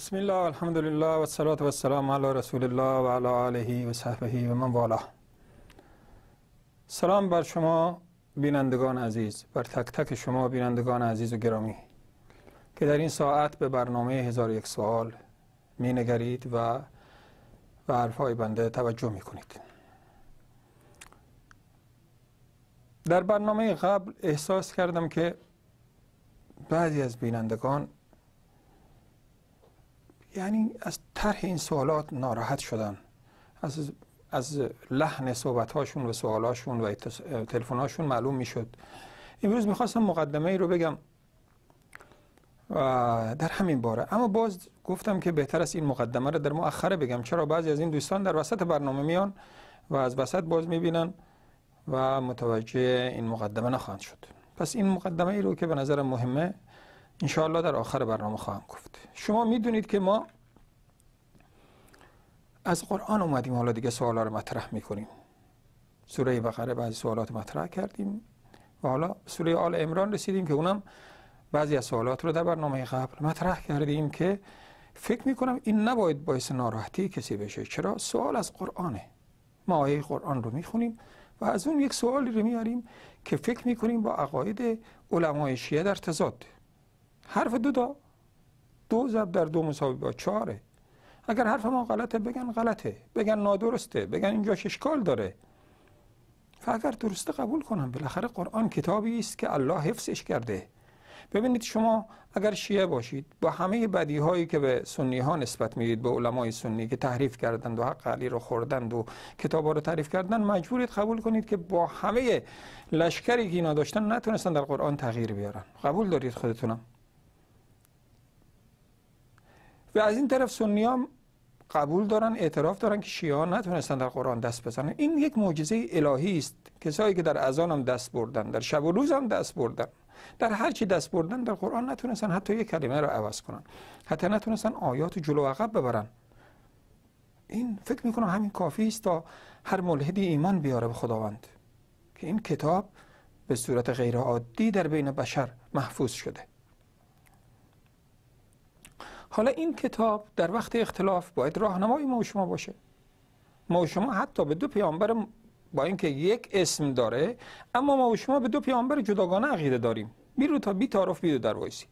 بسم الله الحمد لله و و السلام علی رسول الله و علی آله و صحبه و من سلام بر شما بینندگان عزیز بر تک تک شما بینندگان عزیز و گرامی که در این ساعت به برنامه هزار یک سوال می نگرید و به حرفهای بنده توجه می کنید در برنامه قبل احساس کردم که بعضی از بینندگان یعنی از طرح این سوالات ناراحت شدن از از لحن هاشون و هاشون و هاشون معلوم می‌شد. امروز میخواستم مقدمه ای رو بگم و در همین باره اما باز گفتم که بهتر است این مقدمه رو در مؤخره بگم چرا بعضی از این دوستان در وسط برنامه میان و از وسط باز میبینن و متوجه این مقدمه نخواهند شد پس این مقدمه ای رو که به نظر مهمه انشاءالله در آخر برنامه خواهم گفت شما میدونید که ما از قرآن اومدیم حالا دیگه سوالات رو مطرح میکنیم سوره بقره بعضی سوالات مطرح کردیم و حالا سوره آل امران رسیدیم که اونم بعضی از سوالات رو در برنامه قبل مطرح کردیم که فکر میکنم این نباید باعث ناراحتی کسی بشه چرا سوال از قرآنه ما آیه قرآن رو میخونیم و از اون یک سوالی رو میاریم که فکر میکنیم با عقاید علمای شیعه در تضاد حرف دو تا دو زب در دو مساوی با چهاره اگر حرف ما غلطه بگن غلطه بگن نادرسته بگن اینجا اشکال داره فا اگر درسته قبول کنم بالاخره قرآن کتابی است که الله حفظش کرده ببینید شما اگر شیعه باشید با همه بدی هایی که به سنی ها نسبت میدید به علمای سنی که تحریف کردند و حق علی رو خوردند و کتاب ها رو تحریف کردند مجبورید قبول کنید که با همه لشکری که اینا داشتن نتونستن در قرآن تغییر بیارن قبول دارید خودتونم و از این طرف سنی هم قبول دارن اعتراف دارن که شیعه نتونستن در قرآن دست بزنن این یک معجزه الهی است کسایی که در اذان هم دست بردن در شب و روز هم دست بردن در هر چی دست بردن در قرآن نتونستن حتی یک کلمه را عوض کنن حتی نتونستن آیات جلو عقب ببرن این فکر میکنم همین کافی است تا هر ملحدی ایمان بیاره به خداوند که این کتاب به صورت عادی در بین بشر محفوظ شده حالا این کتاب در وقت اختلاف باید راهنمای ما و شما باشه ما و شما حتی به دو پیامبر با اینکه یک اسم داره اما ما و شما به دو پیامبر جداگانه عقیده داریم بیرو تا بی تعارف در وایسی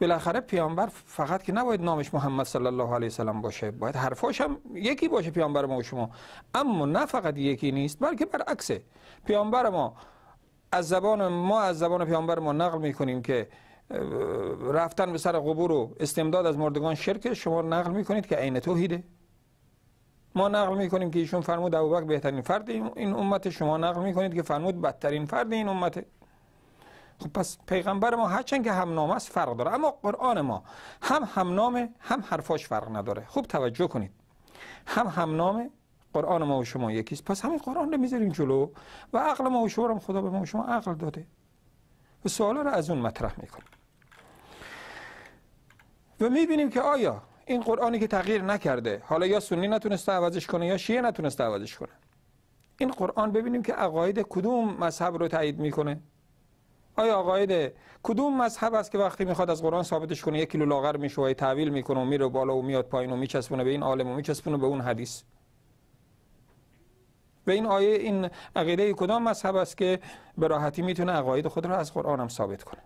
بالاخره پیامبر فقط که نباید نامش محمد صلی الله علیه وسلم باشه باید حرفاش هم یکی باشه پیامبر ما و شما اما نه فقط یکی نیست بلکه برعکسه پیامبر ما از زبان ما از زبان پیامبر ما نقل میکنیم که رفتن به سر قبور و استمداد از مردگان شرک شما نقل میکنید که عین توحیده ما نقل میکنیم که ایشون فرمود ابوبکر بهترین فرد این امت شما نقل میکنید که فرمود بدترین فرد این امت خب پس پیغمبر ما هرچند که هم نام است فرق داره اما قرآن ما هم هم نامه هم حرفاش فرق نداره خوب توجه کنید هم هم نامه قرآن ما و شما یکیست پس همین قرآن رو میذاریم جلو و عقل ما و شما هم خدا به ما و شما عقل داده و سوالا رو از اون مطرح میکنیم و میبینیم که آیا این قرآنی که تغییر نکرده حالا یا سنی نتونسته عوضش کنه یا شیعه نتونسته عوضش کنه این قرآن ببینیم که عقاید کدوم مذهب رو تایید میکنه آیا عقاید کدوم مذهب است که وقتی میخواد از قرآن ثابتش کنه یک کیلو لاغر میشه و تعویل میکنه و میره بالا و میاد پایین و میچسبونه به این عالم و میچسبونه به اون حدیث به این آیه این عقیده کدام مذهب است که به راحتی میتونه عقاید خود رو از قرآن هم ثابت کنه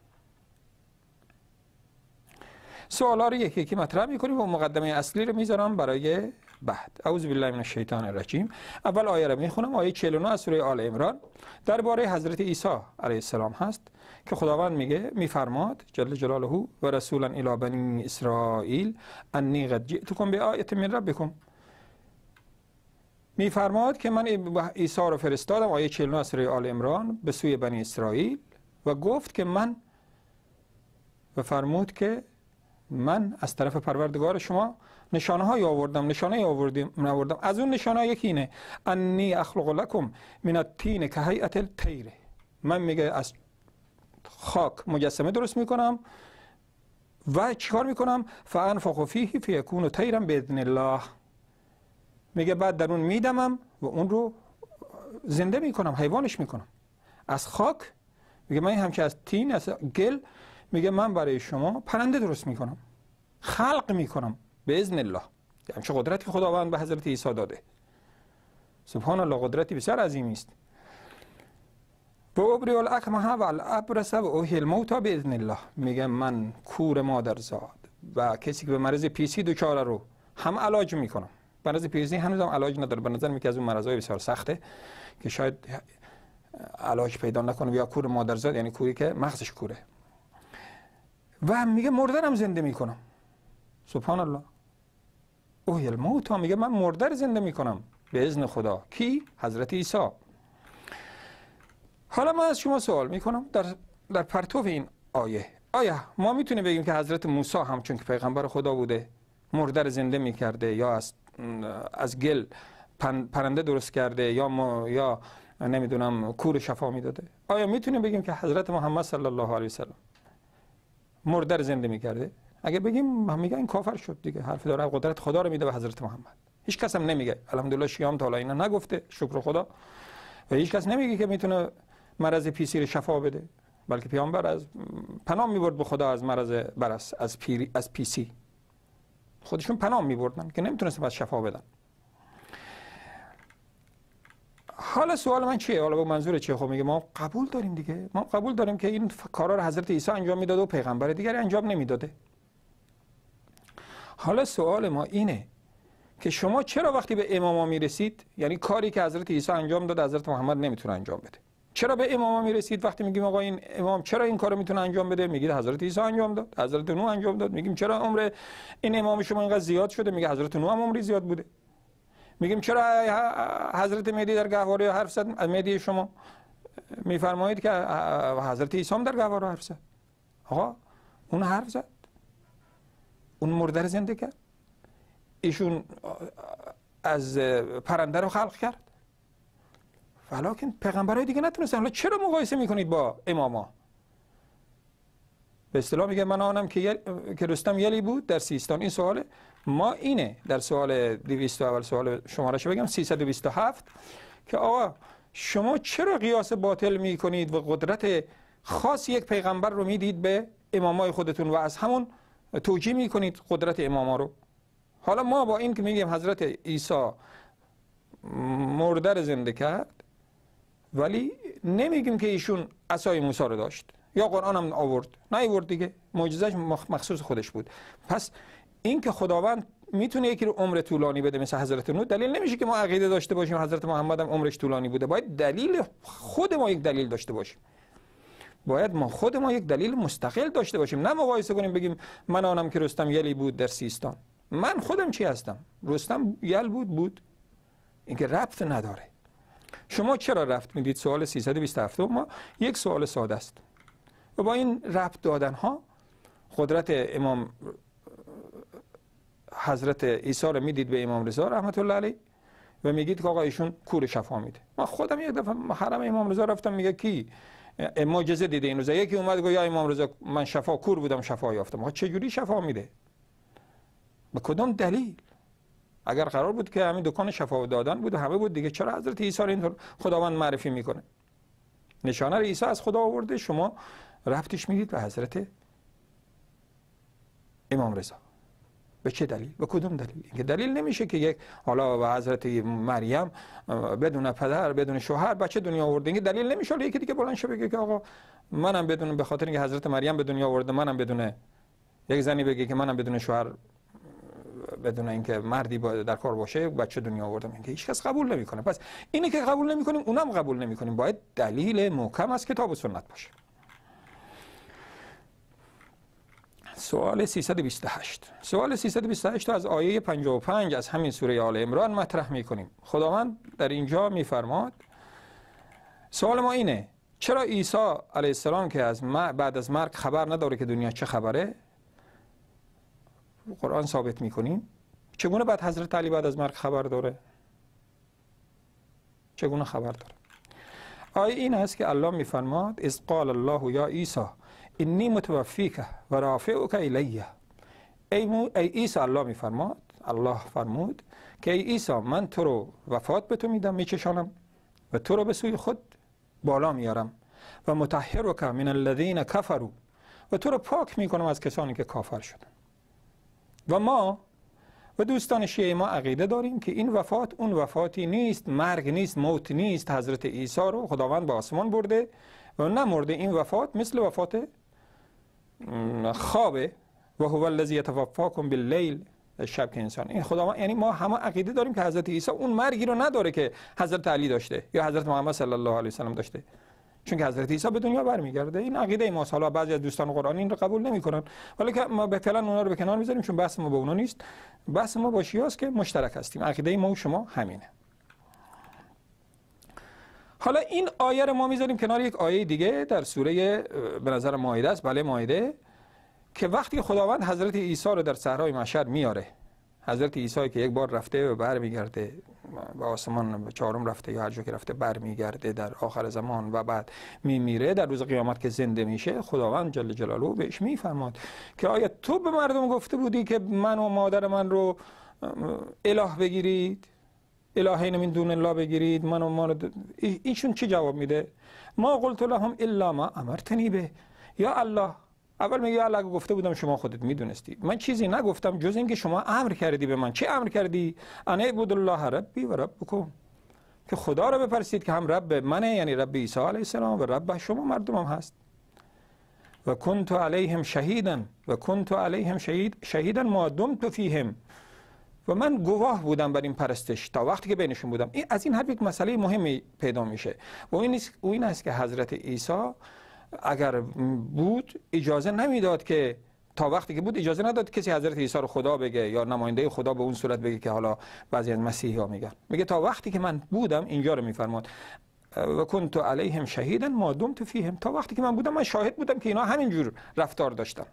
ها رو یکی یکی مطرح میکنیم و مقدمه اصلی رو میذارم برای بعد اعوذ بالله من الشیطان الرجیم اول آیه رو میخونم آیه 49 از سوره آل عمران درباره حضرت عیسی علیه السلام هست که خداوند میگه میفرماد جل جلاله و رسولا الی بنی اسرائیل انی قد جئتکم به آیت من ربکم میفرماد که من عیسی رو فرستادم آیه 49 از سوره آل عمران به سوی بنی اسرائیل و گفت که من و فرمود که من از طرف پروردگار شما نشانه های آوردم نشانه آوردم از اون نشانه ها یکی اینه انی اخلق لکم من التین که هیئت الطیر من میگه از خاک مجسمه درست میکنم و چیکار میکنم فانفخ فیه فیکون طیرم باذن الله میگه بعد در اون میدمم و اون رو زنده میکنم حیوانش میکنم از خاک میگه من همچه از تین از گل میگه من برای شما پرنده درست میکنم خلق میکنم به اذن الله یعنی چه قدرتی خداوند به حضرت عیسی داده سبحان الله قدرتی بسیار عظیمی است و ابری الاکمه و الابرس و اوهی الموتا به اذن الله میگه من کور مادرزاد و کسی که به مرض پیسی دوچاره رو هم علاج میکنم مرض پیسی هنوز هم علاج نداره به نظر میاد که از اون مرضای بسیار سخته که شاید علاج پیدا نکنه یا کور مادرزاد یعنی کوری که مغزش کوره و میگه مردرم زنده میکنم سبحان الله اوه الموتا میگه من مردر زنده میکنم به اذن خدا کی حضرت عیسی حالا من از شما سوال میکنم در در پرتو این آیه آیا ما میتونیم بگیم که حضرت موسی هم چون که پیغمبر خدا بوده مردر زنده میکرده یا از از گل پرنده درست کرده یا ما یا نمیدونم کور شفا میداده آیا میتونیم بگیم که حضرت محمد صلی الله علیه و مرده رو زنده میکرده اگه بگیم هم این کافر شد دیگه حرف داره قدرت خدا رو میده به حضرت محمد هیچ کس هم نمیگه الحمدلله شیام تا اینا نگفته شکر خدا و هیچ کس نمیگه که میتونه مرض پیسی رو شفا بده بلکه پیامبر از پنام میبرد به خدا از مرض برس از پیری از پیسی خودشون پنام میبردن که نمیتونست از شفا بدن حالا سوال من چیه حالا به منظور چیه خب میگه ما قبول داریم دیگه ما قبول داریم که این کارا رو حضرت عیسی انجام میداد و پیغمبر دیگری انجام نمیداده حالا سوال ما اینه که شما چرا وقتی به اماما میرسید یعنی کاری که حضرت عیسی انجام داد حضرت محمد نمیتونه انجام بده چرا به اماما میرسید وقتی میگیم آقا این امام چرا این کارو میتونه انجام بده میگید حضرت عیسی انجام داد حضرت نو انجام داد میگیم چرا عمر این امام شما اینقدر زیاد شده میگه حضرت نو هم عمری زیاد بوده میگیم چرا حضرت مهدی در گهواره حرف زد مهدی شما میفرمایید که حضرت عیسی هم در گهواره حرف زد آقا اون حرف زد اون مرده رو زنده کرد ایشون از پرنده رو خلق کرد ولیکن پیغمبرهای دیگه نتونستن حالا چرا مقایسه میکنید با اماما به اصطلاح میگه من آنم که, که رستم یلی بود در سیستان این سواله ما اینه در سوال و اول سوال شمارش بگم 327 که آقا شما چرا قیاس باطل می کنید و قدرت خاص یک پیغمبر رو میدید به امامای خودتون و از همون توجیه می کنید قدرت اماما رو حالا ما با این که میگیم حضرت عیسی مردر زنده کرد ولی نمیگیم که ایشون اسای موسی رو داشت یا قرآن هم آورد نه آورد دیگه معجزش مخصوص خودش بود پس اینکه خداوند میتونه یکی رو عمر طولانی بده مثل حضرت نوح دلیل نمیشه که ما عقیده داشته باشیم حضرت محمد هم عمرش طولانی بوده باید دلیل خود ما یک دلیل داشته باشیم باید ما خود ما یک دلیل مستقل داشته باشیم نه مقایسه کنیم بگیم من آنم که رستم یلی بود در سیستان من خودم چی هستم رستم یل بود بود اینکه ربط نداره شما چرا رفت میدید سوال 327 خب ما یک سوال ساده است و با این رفت دادن ها قدرت امام حضرت عیسی رو میدید به امام رضا رحمت الله علیه و میگید که آقا ایشون کور شفا میده من خودم یک دفعه حرم امام رضا رفتم میگه کی معجزه دیده این روزا یکی اومد گفت یا امام رضا من شفا کور بودم شفا یافتم چه جوری شفا میده به کدام دلیل اگر قرار بود که همین دکان شفا دادن بود و همه بود دیگه چرا حضرت عیسی اینطور خداوند معرفی میکنه نشانه رو عیسی از خدا آورده شما رفتش میدید به حضرت امام رضا به چه دلیل به کدوم دلیل که دلیل نمیشه که یک حالا و حضرت مریم بدون پدر بدون شوهر بچه دنیا آورده اینکه دلیل نمیشه یکی دیگه بلند شه بگه که آقا منم بدون به خاطر اینکه حضرت مریم به دنیا آورده منم بدون یک زنی بگه که منم بدون شوهر بدون اینکه مردی در کار باشه بچه دنیا آوردم اینکه هیچکس قبول نمیکنه پس اینی که قبول نمیکنیم اونم قبول نمیکنیم باید دلیل محکم از کتاب و سنت باشه سوال 328 سوال 328 رو از آیه 55 از همین سوره آل عمران مطرح می خداوند در اینجا میفرماد سوال ما اینه چرا عیسی علیه السلام که از بعد از مرگ خبر نداره که دنیا چه خبره قرآن ثابت میکنیم چگونه بعد حضرت علی بعد از مرگ خبر داره چگونه خبر داره آیه این هست که الله میفرماد از قال الله یا عیسی انی متوفیک و رافعک الیه ای, مو ای الله میفرماد الله فرمود که ای عیسی من تو رو وفات به تو میدم میچشانم و تو رو به سوی خود بالا میارم و متحرک من الذین کفرو و تو رو پاک میکنم از کسانی که کافر شدن و ما و دوستان شیعه ما عقیده داریم که این وفات اون وفاتی نیست مرگ نیست موت نیست حضرت عیسی رو خداوند به آسمان برده و نمرده این وفات مثل وفات خوابه و هو الذی یتوفاکم باللیل شب که انسان این ما یعنی ما همه عقیده داریم که حضرت عیسی اون مرگی رو نداره که حضرت علی داشته یا حضرت محمد صلی الله علیه و سلم داشته چون که حضرت عیسی به دنیا برمیگرده این عقیده ما حالا بعضی از دوستان قرآن این رو قبول نمیکنن ولی که ما به فعلا اونا رو به کنار میذاریم چون بحث ما به اونا نیست بحث ما با شیاست که مشترک هستیم عقیده ما و شما همینه حالا این آیه رو ما میذاریم کنار یک آیه دیگه در سوره به نظر مایده است بله مایده که وقتی خداوند حضرت عیسی رو در صحرای محشر میاره حضرت عیسی که یک بار رفته و برمیگرده به آسمان چهارم رفته یا هر جا که رفته برمیگرده در آخر زمان و بعد میمیره در روز قیامت که زنده میشه خداوند جل جلاله بهش میفرماد که آیا تو به مردم گفته بودی که من و مادر من رو اله بگیرید الهی من دون الله بگیرید و ما اینشون چی جواب میده ما قلت لهم الا ما امرتنی به یا الله اول میگه یا الله گفته بودم شما خودت میدونستی من چیزی نگفتم جز اینکه شما امر کردی به من چه امر کردی انا بود الله ربی و بکن که خدا رو بپرسید که هم رب منه یعنی رب عیسی علیه السلام و رب شما مردمم هست و کنت علیهم شهیدن و کنت علیهم شهید شهیدا ما دمت فیهم و من گواه بودم بر این پرستش تا وقتی که بینشون بودم این از این حرف یک مسئله مهمی پیدا میشه و این و این است که حضرت عیسی اگر بود اجازه نمیداد که تا وقتی که بود اجازه نداد کسی حضرت عیسی رو خدا بگه یا نماینده خدا به اون صورت بگه که حالا بعضی از مسیحی ها میگن میگه تا وقتی که من بودم اینجا رو میفرماد و کنت علیهم شهیدا ما دمت فیهم تا وقتی که من بودم من شاهد بودم که اینا همینجور رفتار داشتن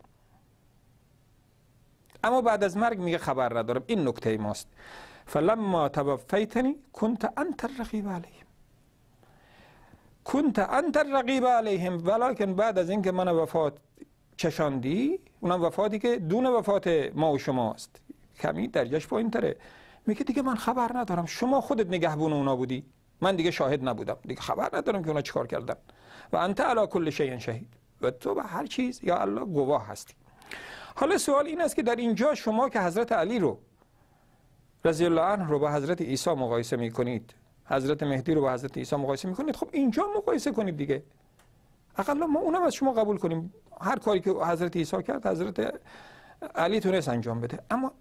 اما بعد از مرگ میگه خبر ندارم این نکته ماست فلما توفیتنی کنت انت الرقیب علیهم کنت انت الرقیب علیهم ولیکن بعد از اینکه من وفات چشاندی اونم وفاتی که دون وفات ما و شماست کمی درجهش پایین تره میگه دیگه من خبر ندارم شما خودت نگهبون اونا بودی من دیگه شاهد نبودم دیگه خبر ندارم که اونا چیکار کردن و انت علا کل شیء شهید و تو به هر چیز یا الله گواه هستی حالا سوال این است که در اینجا شما که حضرت علی رو رضی الله عنه رو با حضرت عیسی مقایسه می کنید حضرت مهدی رو با حضرت عیسی مقایسه می کنید خب اینجا مقایسه کنید دیگه اقلا ما اونم از شما قبول کنیم هر کاری که حضرت عیسی کرد حضرت علی تونست انجام بده اما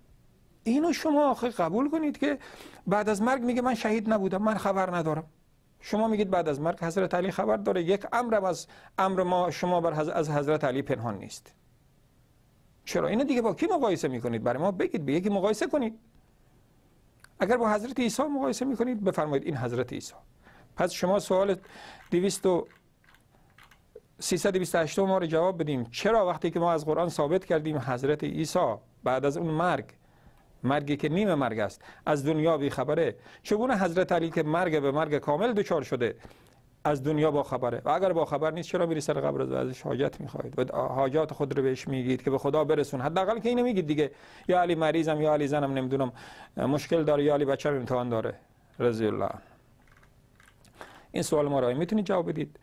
اینو شما آخه قبول کنید که بعد از مرگ میگه من شهید نبودم من خبر ندارم شما میگید بعد از مرگ حضرت علی خبر داره یک امر از امر ما شما بر از حضرت علی پنهان نیست چرا اینو دیگه با کی مقایسه میکنید برای ما بگید به یکی مقایسه کنید اگر با حضرت عیسی مقایسه میکنید بفرمایید این حضرت عیسی پس شما سوال 200 328 ما رو جواب بدیم چرا وقتی که ما از قرآن ثابت کردیم حضرت عیسی بعد از اون مرگ مرگی که نیمه مرگ است از دنیا بی خبره چگونه حضرت علی که مرگ به مرگ کامل دچار شده از دنیا با خبره و اگر با خبر نیست چرا میری سر قبر و ازش حاجت میخواید و حاجات خود رو بهش میگید که به خدا برسون حداقل که اینو میگید دیگه یا علی مریضم یا علی زنم نمیدونم مشکل داره یا علی بچه‌م امتحان داره رضی الله این سوال ما را میتونید جواب بدید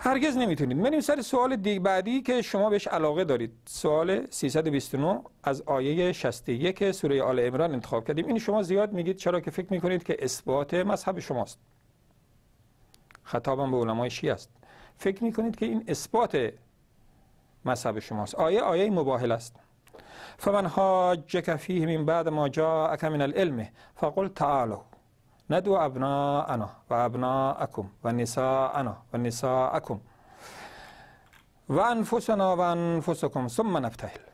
هرگز نمیتونید بریم سر سوال دیگه بعدی که شما بهش علاقه دارید سوال 329 از آیه 61 سوره آل عمران انتخاب کردیم این شما زیاد میگید چرا که فکر میکنید که اثبات مذهب شماست خطابم به علمای شیعه است فکر میکنید که این اثبات مذهب شماست آیه آیه مباهل است فمن ها فیه من بعد ما جا من العلم فقل ندو ابنا انا و ابنا اکم و انا و اکم و انفسنا و انفسکم ثم نبتهل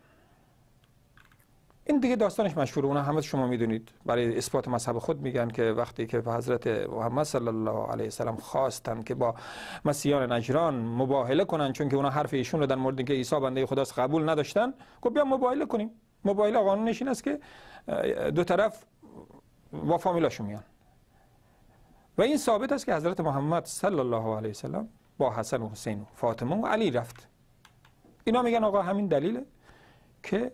این دیگه داستانش مشهور اونها همه شما میدونید برای اثبات مذهب خود میگن که وقتی که حضرت محمد صلی الله علیه وسلم خواستن که با مسیحیان نجران مباهله کنن چون که اونا حرف ایشون رو در مورد اینکه عیسی بنده خداست قبول نداشتن گفت خب بیا مباهله کنیم مباهله قانون این است که دو طرف با فامیلاشون میان و این ثابت است که حضرت محمد صلی الله علیه وسلم با حسن و حسین و فاطمه و علی رفت اینا میگن آقا همین دلیله که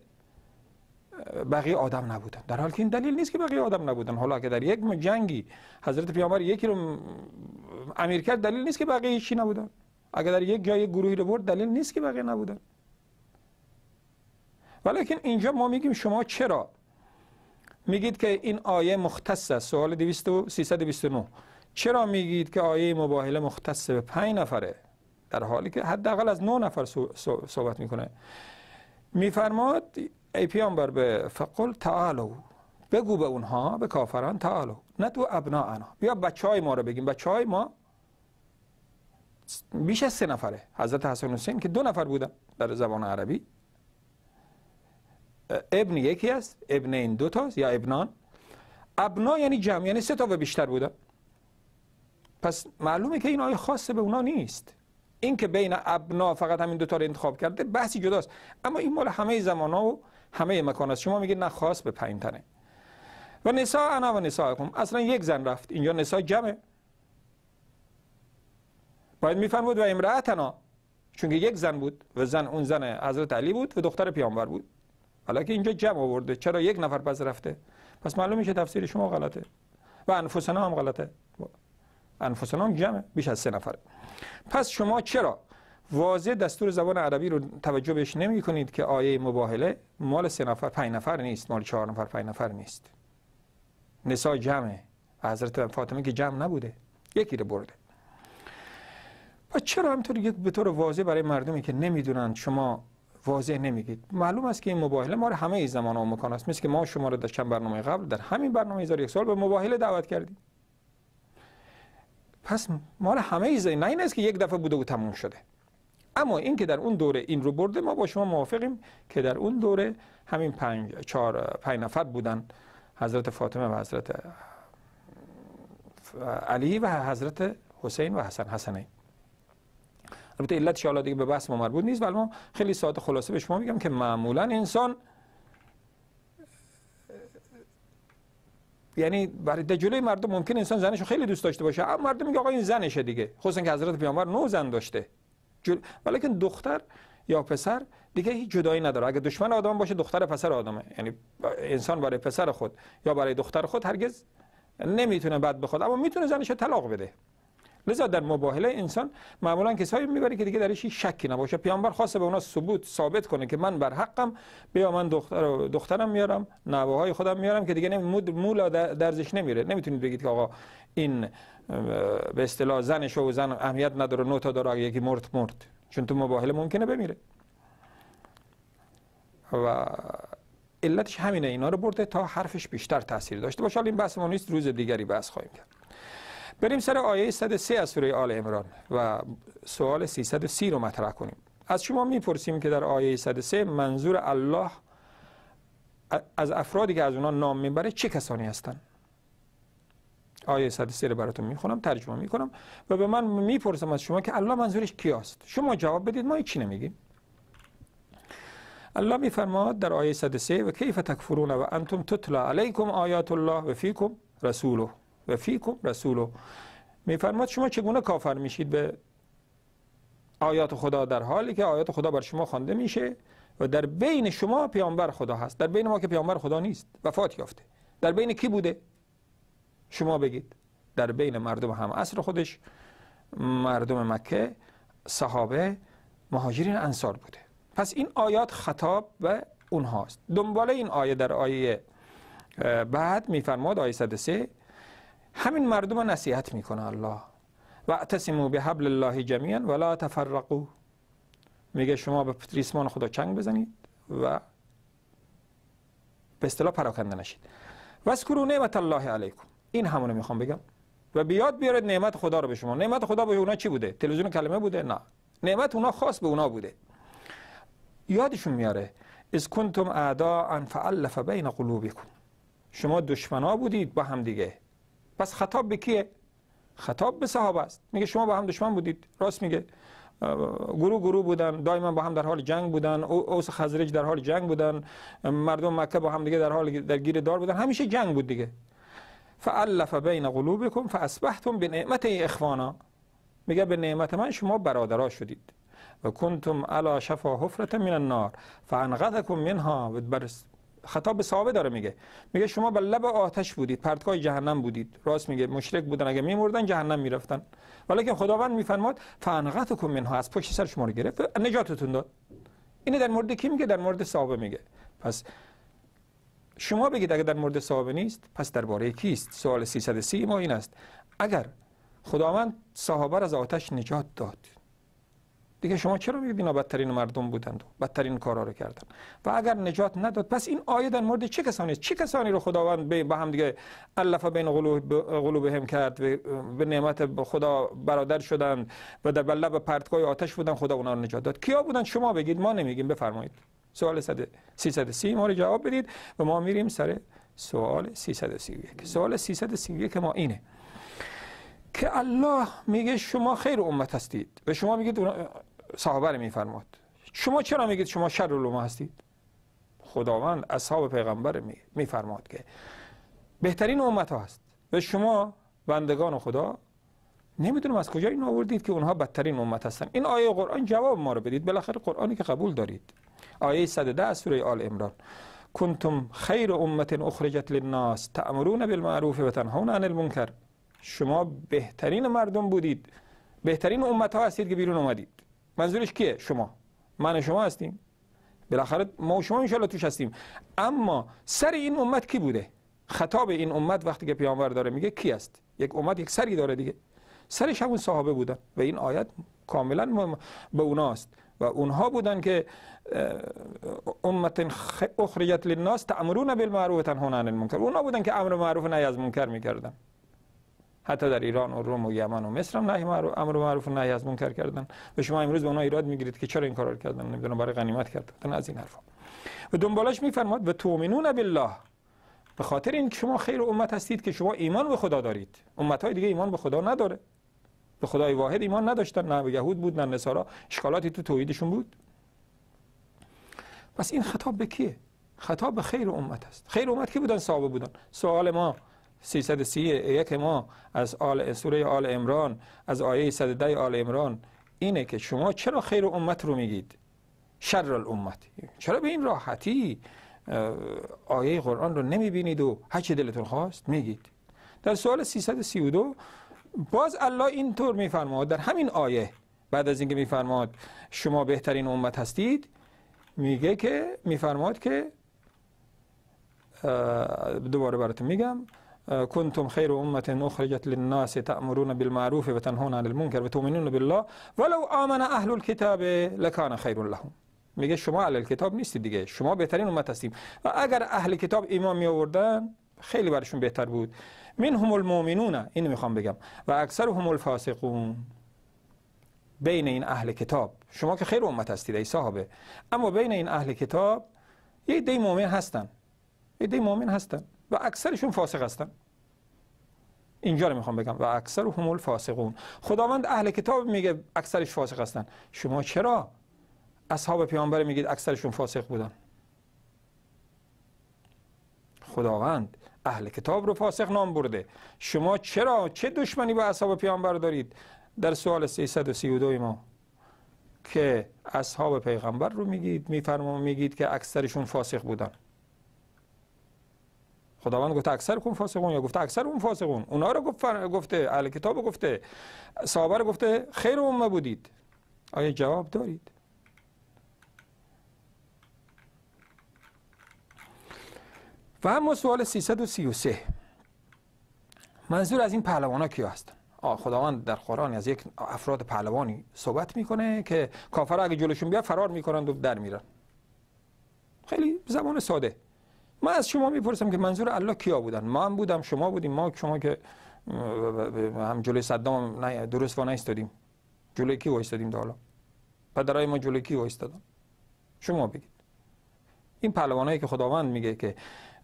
بقیه آدم نبودن در حال که این دلیل نیست که بقیه آدم نبودن حالا که در یک جنگی حضرت پیامبر یکی رو امیر کرد دلیل نیست که بقیه چی نبودن اگر در یک جای گروهی رو برد دلیل نیست که بقیه نبودن ولیکن اینجا ما میگیم شما چرا میگید که این آیه مختص است سوال 2329 چرا میگید که آیه مباهله مختص به 5 نفره در حالی که حداقل از 9 نفر صحبت میکنه میفرماد ای پیامبر به فقل تعالو بگو به اونها به کافران تعالو نه تو ابنا انا بیا بچه های ما رو بگیم بچه های ما بیش از سه نفره حضرت حسن حسین که دو نفر بودن در زبان عربی ابن یکی است ابن این دو تاست یا ابنان ابنا یعنی جمع یعنی سه تا و بیشتر بودن پس معلومه که این آیه خاص به اونا نیست این که بین ابنا فقط همین دو تا رو انتخاب کرده بحثی جداست اما این مال همه زمان ها و همه مکان است شما میگید نه خاص به پایین تنه و نساء انا و نسا اصلا یک زن رفت اینجا نسا جمعه باید میفهمید و تنا چون یک زن بود و زن اون زن حضرت علی بود و دختر پیامبر بود حالا که اینجا جمع آورده چرا یک نفر پس رفته پس معلوم میشه تفسیر شما غلطه و انفسنا هم غلطه انفسنا هم جمعه بیش از سه نفره پس شما چرا واضح دستور زبان عربی رو توجه بهش نمی کنید که آیه مباهله مال سه نفر پنج نفر نیست مال چهار نفر پنج نفر نیست نسا جمعه حضرت فاطمه که جمع نبوده یکی رو برده و چرا همطور یک به طور واضح برای مردمی که نمیدونند شما واضح نمیگید معلوم است که این مباهله ما همه ای زمان و مکان است مثل که ما شما رو در چند برنامه قبل در همین برنامه هزار یک سال به مباهله دعوت کردیم پس مال همه ای زمان نه این که یک دفعه بوده و تموم شده اما این در اون دوره این رو برده ما با شما موافقیم که در اون دوره همین پنج, چهار، پنج نفر بودن حضرت فاطمه و حضرت علی و حضرت حسین و حسن حسنه البته علت شالا دیگه به بحث ما مربوط نیست ولی ما خیلی ساده خلاصه به شما میگم که معمولا انسان یعنی برای دجله مردم ممکن انسان زنشو خیلی دوست داشته باشه اما مردم میگه آقا این زنشه دیگه خصوصا که حضرت پیامبر نو زن داشته جل... ولیکن دختر یا پسر دیگه هیچ جدایی نداره اگه دشمن آدم باشه دختر پسر آدمه یعنی انسان برای پسر خود یا برای دختر خود هرگز نمیتونه بد بخواد اما میتونه زنش طلاق بده لذا در مباهله انسان معمولا کسایی میبره که دیگه درش شکی نباشه پیامبر خاصه به اونا ثبوت ثابت کنه که من بر حقم بیا من دختر دخترم میارم نوه های خودم میارم که دیگه مولا درزش نمیره نمیتونید بگید که آقا این به اصطلاح زن شو زن اهمیت نداره نو تا داره یکی مرد مرد چون تو مباهله ممکنه بمیره و علتش همینه اینا رو برده تا حرفش بیشتر تاثیر داشته باشه این بحث ما نیست روز دیگری بحث خواهیم کرد بریم سر آیه 103 از سوره آل عمران و سوال 330 رو مطرح کنیم از شما میپرسیم که در آیه 103 منظور الله از افرادی که از اونا نام میبره چه کسانی هستن؟ آیه 103 رو براتون میخونم ترجمه میکنم و به من میپرسم از شما که الله منظورش کیاست شما جواب بدید ما چی نمیگیم الله میفرماد در آیه 103 و کیف تکفرون و انتم تتلا علیکم آیات الله و فیکم رسوله و فیکم رسولو میفرماد شما چگونه کافر میشید به آیات خدا در حالی که آیات خدا بر شما خوانده میشه و در بین شما پیامبر خدا هست در بین ما که پیامبر خدا نیست وفات یافته در بین کی بوده شما بگید در بین مردم هم عصر خودش مردم مکه صحابه مهاجرین انصار بوده پس این آیات خطاب و اونهاست دنبال این آیه در آیه بعد میفرماد آیه 103 همین مردم رو نصیحت میکنه الله و اعتصمو به حبل الله جمیعا ولا تفرقو میگه شما به ریسمان خدا چنگ بزنید و به اصطلاح پراکنده نشید وذکروا نعمت الله علیکم این همونو میخوام بگم و بیاد بیارید نعمت خدا رو به شما نعمت خدا به اونا چی بوده تلویزیون کلمه بوده نه نعمت اونا خاص به اونا بوده یادشون میاره از کنتم ان فالف بین قلوبکم شما دشمنا بودید با هم دیگه پس خطاب به کیه خطاب به صحابه است میگه شما با هم دشمن بودید راست میگه گروه گروه بودن دائما با هم در حال جنگ بودن اوس خزرج در حال جنگ بودن مردم مکه با هم دیگه در حال در گیر دار بودن همیشه جنگ بود دیگه فالف بین قلوبکم فاصبحتم بنعمت اخوانا میگه به نعمت من شما برادرها شدید و کنتم علا شفا حفرت من النار فانقذکم منها و خطاب به صحابه داره میگه میگه شما به لب آتش بودید پرتگاه جهنم بودید راست میگه مشرک بودن اگه میمردن جهنم میرفتن که خداوند میفرماد فانغتکم منها از پشت سر شما رو گرفت نجاتتون داد اینه در مورد کی میگه در مورد صحابه میگه پس شما بگید اگر در مورد صحابه نیست پس درباره کیست سوال 330 ما این است اگر خداوند صحابه را از آتش نجات داد دیگه شما چرا میگید اینا بدترین مردم بودند و بدترین کارا رو کردن و اگر نجات نداد پس این آیه در مورد چه کسانی چه کسانی رو خداوند به هم دیگه الفا بین قلوب هم کرد و به نعمت خدا برادر شدند و در به پرتگاه آتش بودن خدا اونها رو نجات داد کیا بودن شما بگید ما نمیگیم بفرمایید سوال 330 ما رو جواب بدید و ما میریم سر سوال 331 سوال 331 ما اینه که الله میگه شما خیر امت هستید و شما میگید صحابه رو میفرماد شما چرا میگید شما شر لما هستید خداوند اصحاب پیغمبر میفرماد که بهترین امت ها هست و شما بندگان خدا نمیدونم از کجا این آوردید که اونها بدترین امت هستن این آیه قرآن جواب ما رو بدید بالاخره قرآنی که قبول دارید آیه 110 سوره آل عمران کنتم خیر امت اخرجت للناس تأمرون بالمعروف و تنهون عن المنکر شما بهترین مردم بودید بهترین امت ها هستید که بیرون اومدید منظورش کیه شما من شما هستیم بالاخره ما و شما ان توش هستیم اما سر این امت کی بوده خطاب این امت وقتی که پیامبر داره میگه کی است یک امت یک سری داره دیگه سرش همون صحابه بودن و این آیت کاملا به اوناست و اونها بودن که امت اخریت للناس تعمرون بالمعروف و تنهون عن المنکر اونها بودن که امر معروف نهی از منکر میکردن حتی در ایران و روم و یمن و مصر هم نهی معروف امر معروف و نهی از منکر کردن و شما امروز به اونها ایراد میگیرید که چرا این کارا کردن نمیدونم برای غنیمت کردن از این حرفا و دنبالش میفرماد و تومنون بالله به خاطر این شما خیر امت هستید که شما ایمان به خدا دارید امت های دیگه ایمان به خدا نداره به خدای واحد ایمان نداشتن نه به یهود بود نه نصارا اشکالاتی تو توحیدشون بود پس این خطاب به کیه خطاب به خیر امت است خیر امت کی بودن صحابه بودن سوال ما 330 یک ما از آل سوره آل امران از آیه 110 آل امران اینه که شما چرا خیر امت رو میگید شر الامت چرا به این راحتی آیه قرآن رو نمیبینید و هر چی دلتون خواست میگید در سوال 332 باز الله اینطور میفرماد در همین آیه بعد از اینکه میفرماد شما بهترین امت هستید میگه که میفرماد که دوباره براتون میگم كنتم خير امت اخرجت للناس تأمرون بالمعروف تنهون عن المنكر تؤمنون بالله ولو آمن اهل الكتاب لكان خير لهم میگه شما اهل کتاب نیستید دیگه شما بهترین امت هستیم و اگر اهل کتاب ایمان می آوردن خیلی برشون بهتر بود من هم المؤمنون اینو میخوام بگم و اکثر هم الفاسقون بین این اهل کتاب شما که خیر امت هستید ای صاحبه اما بین این اهل کتاب یه دی مؤمن هستن یه دی مؤمن هستن و اکثرشون فاسق هستن اینجا رو میخوام بگم و اکثر هم الفاسقون خداوند اهل کتاب میگه اکثرش فاسق هستن شما چرا اصحاب پیامبر میگید اکثرشون فاسق بودن خداوند اهل کتاب رو فاسق نام برده شما چرا چه دشمنی با اصحاب پیامبر دارید در سوال 332 ما که اصحاب پیغمبر رو میگید میفرما میگید که اکثرشون فاسق بودن خداوند گفته اکثر کن فاسقون یا گفته اکثر اون فاسقون اونا رو گفت گفته اهل کتاب گفته صحابه رو گفته خیر امه بودید آیا جواب دارید و اما سوال 333 منظور از این ها کیا هستن خداوند در قرآن از یک افراد پهلوانی صحبت میکنه که کافر اگه جلوشون بیا فرار میکنند و در میرن خیلی زبان ساده من از شما میپرسم که منظور الله کیا بودن ما هم بودم شما بودیم ما شما که هم جلوی صدام نه درست و استادیم جلوی کی وایستادیم پدرای ما جلوی کی وایستادن شما بگید این پهلوانایی که خداوند میگه که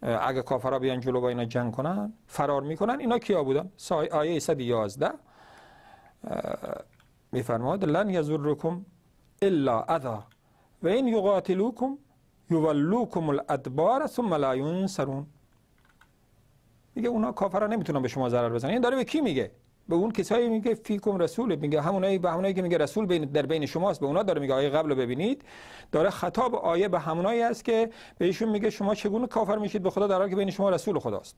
اگه کافرا بیان جلو با اینا جنگ کنن فرار میکنن اینا کیا بودن سای آیه 111 میفرماد لن یزورکم الا اذا و این یقاتلوکم یولوکم الادبار ثم لا ینصرون میگه اونا کافرا نمیتونن به شما ضرر بزنن این یعنی داره به کی میگه به اون کسایی میگه فیکم رسول میگه همونایی به همونایی که میگه رسول بین در بین شماست به اونا داره میگه آیه قبل ببینید داره خطاب آیه به همونایی است که بهشون میگه شما چگونه کافر میشید به خدا در حالی که بین شما رسول خداست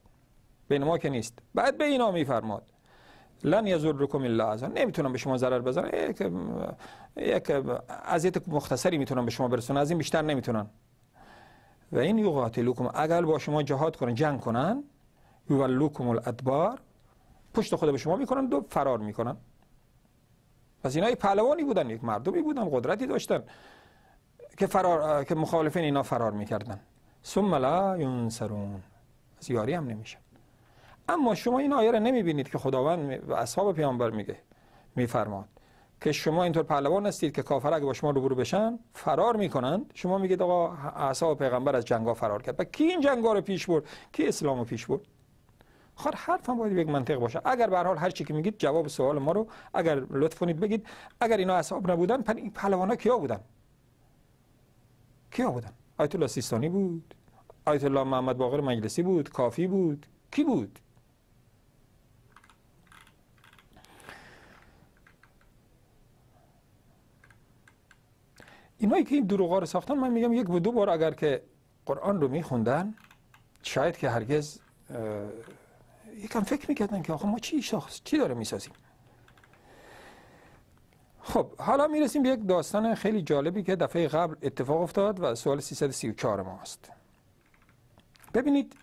بین ما که نیست بعد به اینا میفرماد لن یزرکم الا اذی نمیتونم به شما ضرر بزنم یک یک اذیت مختصری میتونم به شما برسونم از این بیشتر نمیتونم و این یقاتلوکم اگر با شما جهاد کنن جنگ کنن یولوکم الادبار پشت خود به شما میکنن دو فرار میکنن پس اینا پهلوانی بودن یک مردمی بودن قدرتی داشتن که فرار که مخالفین اینا فرار میکردن ثم لا ینصرون از یاری هم نمیشن اما شما این آیه را نمیبینید که خداوند و اصحاب پیامبر میگه میفرماد که شما اینطور پهلوان هستید که کافر اگه با شما روبرو بشن فرار میکنند شما میگید آقا اصحاب پیغمبر از جنگا فرار کرد و کی این جنگا رو پیش برد کی اسلام رو پیش برد خب حرف هم باید یک منطق باشه اگر به حال هر چی که میگید جواب سوال ما رو اگر لطف کنید بگید اگر اینا اصحاب نبودن پس این پهلوانا کیا بودن کیا بودن آیت الله سیستانی بود آیت الله محمد باقر مجلسی بود کافی بود کی بود اینایی که این دروغا رو ساختن من میگم یک و دو بار اگر که قرآن رو میخوندن شاید که هرگز یکم فکر میکردن که آخه ما چی شخص چی داره میسازیم خب حالا میرسیم به یک داستان خیلی جالبی که دفعه قبل اتفاق افتاد و سوال 334 ما است ببینید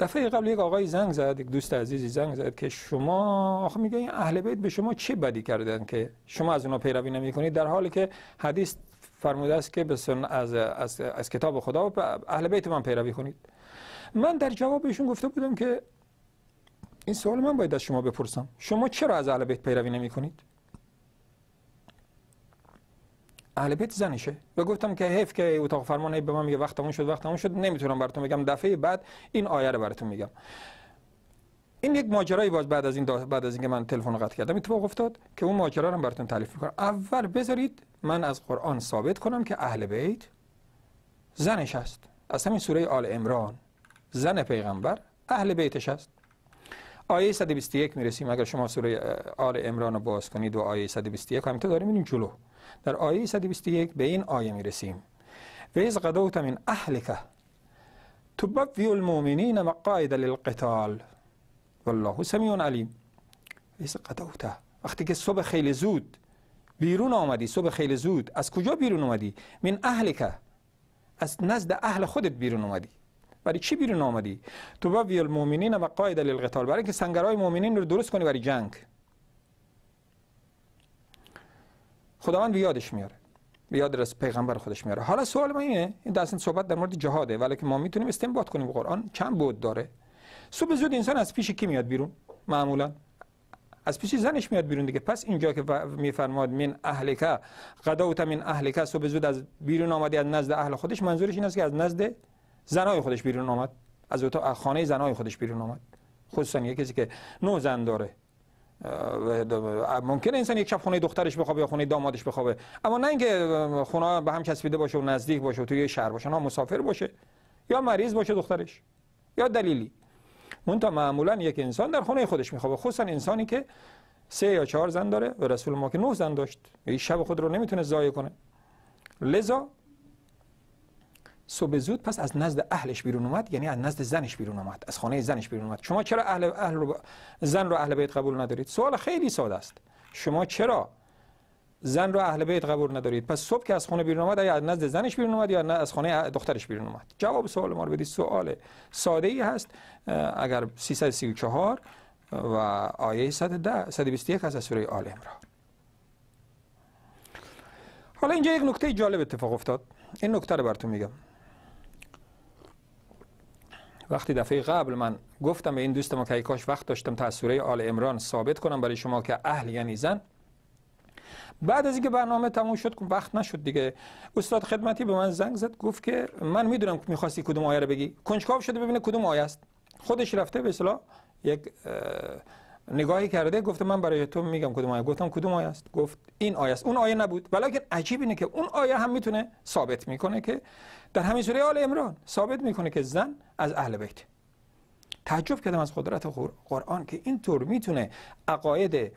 دفعه قبل یک آقای زنگ زد یک دوست عزیزی زنگ زد که شما آخه میگه این اهل بیت به شما چه بدی کردن که شما از اونا پیروی نمیکنید در حالی که حدیث فرموده است که از, از, از, کتاب خدا و اهل بیت من پیروی کنید من در جواب ایشون گفته بودم که این سوال من باید از شما بپرسم شما چرا از اهل بیت پیروی نمی کنید اهل بیت زنشه و گفتم که حیف که اتاق فرمان به من میگه وقت تموم شد وقت تموم شد نمیتونم براتون بگم دفعه بعد این آیه رو براتون میگم این یک ماجرایی باز بعد از این بعد از اینکه من تلفن قطع کردم اتفاق افتاد که اون ماجرا رو براتون تعریف میکنم اول بذارید من از قرآن ثابت کنم که اهل بیت زنش است از همین سوره آل عمران زن پیغمبر اهل بیتش است آیه 121 میرسیم اگر شما سوره آل امران رو باز کنید و آیه 121 همینطور داریم میریم جلو در آیه 121 به این آیه میرسیم و از قدوت من اهلکه تبوی المؤمنین مقاید للقتال والله سمیع علیم ویز قدوت وقتی که صبح خیلی زود بیرون آمدی صبح خیلی زود از کجا بیرون آمدی من اهلکه از نزد اهل خودت بیرون آمدی برای چی بیرون آمدی تو با ویل مؤمنین و قاعده للقتال برای که سنگرهای مؤمنین رو درست کنی برای جنگ خداوند به میاره به یاد پیغمبر خودش میاره حالا سوال ما اینه این دست صحبت در مورد جهاده ولی که ما میتونیم استنباط کنیم به قرآن چند بود داره صبح زود انسان از پیش کی میاد بیرون معمولا از پیش زنش میاد بیرون دیگه پس اینجا که میفرماد من اهلکا قدوت من اهلکه صبح زود از بیرون آمدی از نزد اهل خودش منظورش این است که از نزد زنای خودش بیرون آمد از اتاق خانه زنای خودش بیرون آمد خصوصا یه کسی که نو زن داره ممکن انسان یک شب خونه دخترش بخوابه یا خونه دامادش بخوابه اما نه اینکه خونه به هم چسبیده باشه و نزدیک باشه و توی شهر باشه نه مسافر باشه یا مریض باشه دخترش یا دلیلی تا معمولا یک انسان در خونه خودش میخوابه خصوصا انسانی که سه یا چهار زن داره و رسول ما که نه زن داشت این شب خود رو نمیتونه ضایع کنه لذا صبح زود پس از نزد اهلش بیرون اومد یعنی از نزد زنش بیرون اومد از خانه زنش بیرون اومد شما چرا اهل, اهل رو زن رو اهل بیت قبول ندارید سوال خیلی ساده است شما چرا زن رو اهل بیت قبول ندارید پس صبح که از خونه بیرون اومد یا از نزد زنش بیرون اومد یا از خانه دخترش بیرون اومد جواب سوال ما رو بدید سوال ساده ای هست اگر 334 و آیه 110 121 از سوره آل عمران حالا اینجا یک نکته جالب اتفاق افتاد این نکته رو براتون میگم وقتی دفعه قبل من گفتم به این دوستم که ای کاش وقت داشتم تا سوره آل عمران ثابت کنم برای شما که اهل یعنی زن بعد از اینکه برنامه تموم شد وقت نشد دیگه استاد خدمتی به من زنگ زد گفت که من میدونم که میخواستی کدوم آیه رو بگی کنجکاو شده ببینه کدوم آیه است خودش رفته به یک نگاهی کرده گفته من برای تو میگم کدوم آیه گفتم کدوم آیه است گفت این آیه است اون آیه نبود ولی عجیب اینه که اون آیه هم میتونه ثابت میکنه که در همین سوره آل عمران ثابت میکنه که زن از اهل بیت تعجب کردم از قدرت قرآن که اینطور میتونه عقاید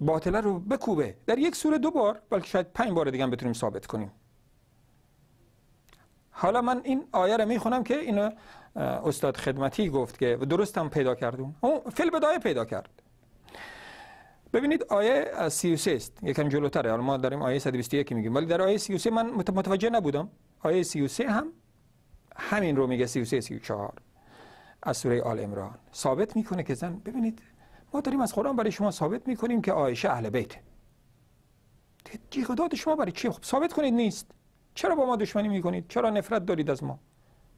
باطله رو بکوبه در یک سوره دو بار بلکه شاید پنج بار دیگه هم بتونیم ثابت کنیم حالا من این آیه رو میخونم که اینو استاد خدمتی گفت که درستم پیدا کردم اون فیل بدایه پیدا کرد ببینید آیه 33 است یکم جلوتره حالا ما داریم آیه 121 میگیم ولی در آیه 33 من متوجه نبودم آیه 33 هم همین رو میگه 33 34 از سوره آل عمران ثابت میکنه که زن ببینید ما داریم از قرآن برای شما ثابت میکنیم که عایشه اهل بیت جیغداد شما برای چی خب ثابت کنید نیست چرا با ما دشمنی میکنید چرا نفرت دارید از ما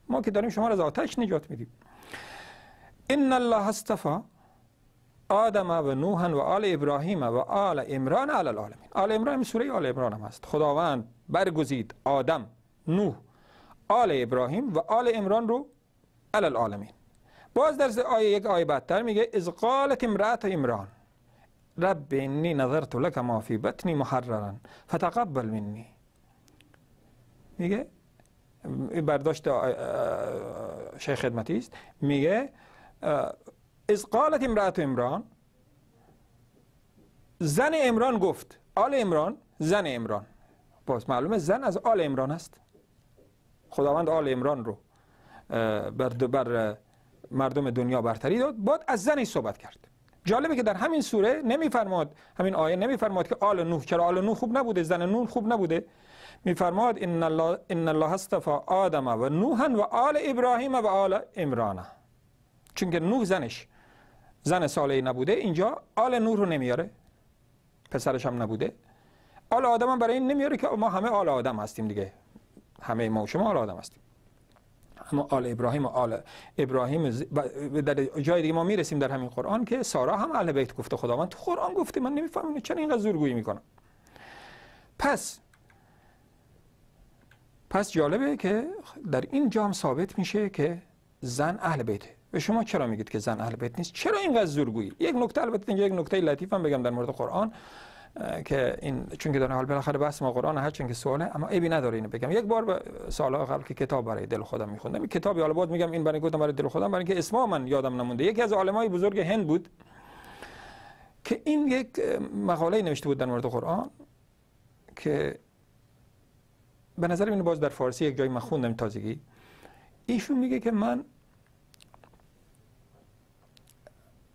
ما که داریم شما را از آتش نجات میدیم ان الله استفا آدم و نوح و آل ابراهیم و آل عمران علی العالمین آل عمران سوره آل عمران هم هست خداوند برگزید آدم نوح آل ابراهیم و آل عمران رو علی العالمین باز در آیه یک آیه بعدتر میگه از قالت امرأت عمران رب انی نظرت لک ما فی بطنی محررا فتقبل منی میگه برداشت شیخ خدمتی است میگه از قالت امرأت امران زن امران گفت آل امران زن امران باز معلومه زن از آل امران است خداوند آل امران رو بر, بر مردم دنیا برتری داد بعد از زنی صحبت کرد جالبه که در همین سوره نمیفرماد همین آیه نمیفرماد که آل نوح چرا آل نوح خوب نبوده زن نوح خوب نبوده میفرماد ان الله ان الله آدم و نوحا و آل ابراهیم و آل عمران چون که نوح زنش زن صالحی نبوده اینجا آل نور رو نمیاره پسرش هم نبوده آل آدم هم برای این نمیاره که ما همه آل آدم هستیم دیگه همه ما و شما آل آدم هستیم اما آل ابراهیم و آل ابراهیم در جای دیگه ما میرسیم در همین قرآن که سارا هم اهل بیت گفته خداوند تو قرآن گفتی من نمیفهمم چرا اینقدر زورگویی میکنم پس پس جالبه که در این جام ثابت میشه که زن اهل بیته به شما چرا میگید که زن اهل نیست چرا اینقدر زورگویی یک نکته البته یک نکته لطیف هم بگم در مورد قرآن که این چون که در حال بالاخره بحث ما قرآن هر که سواله اما ایبی نداره اینو بگم یک بار سالها قبل که کتاب برای دل خودم میخوندم این کتابی حالا بود میگم این برای گفتم برای دل خودم برای اینکه اسم من یادم نمونده یکی از عالمای بزرگ هند بود که این یک مقاله نوشته بود در مورد قرآن که به نظر اینو باز در فارسی یک جای مخوندم تازگی ایشون میگه که من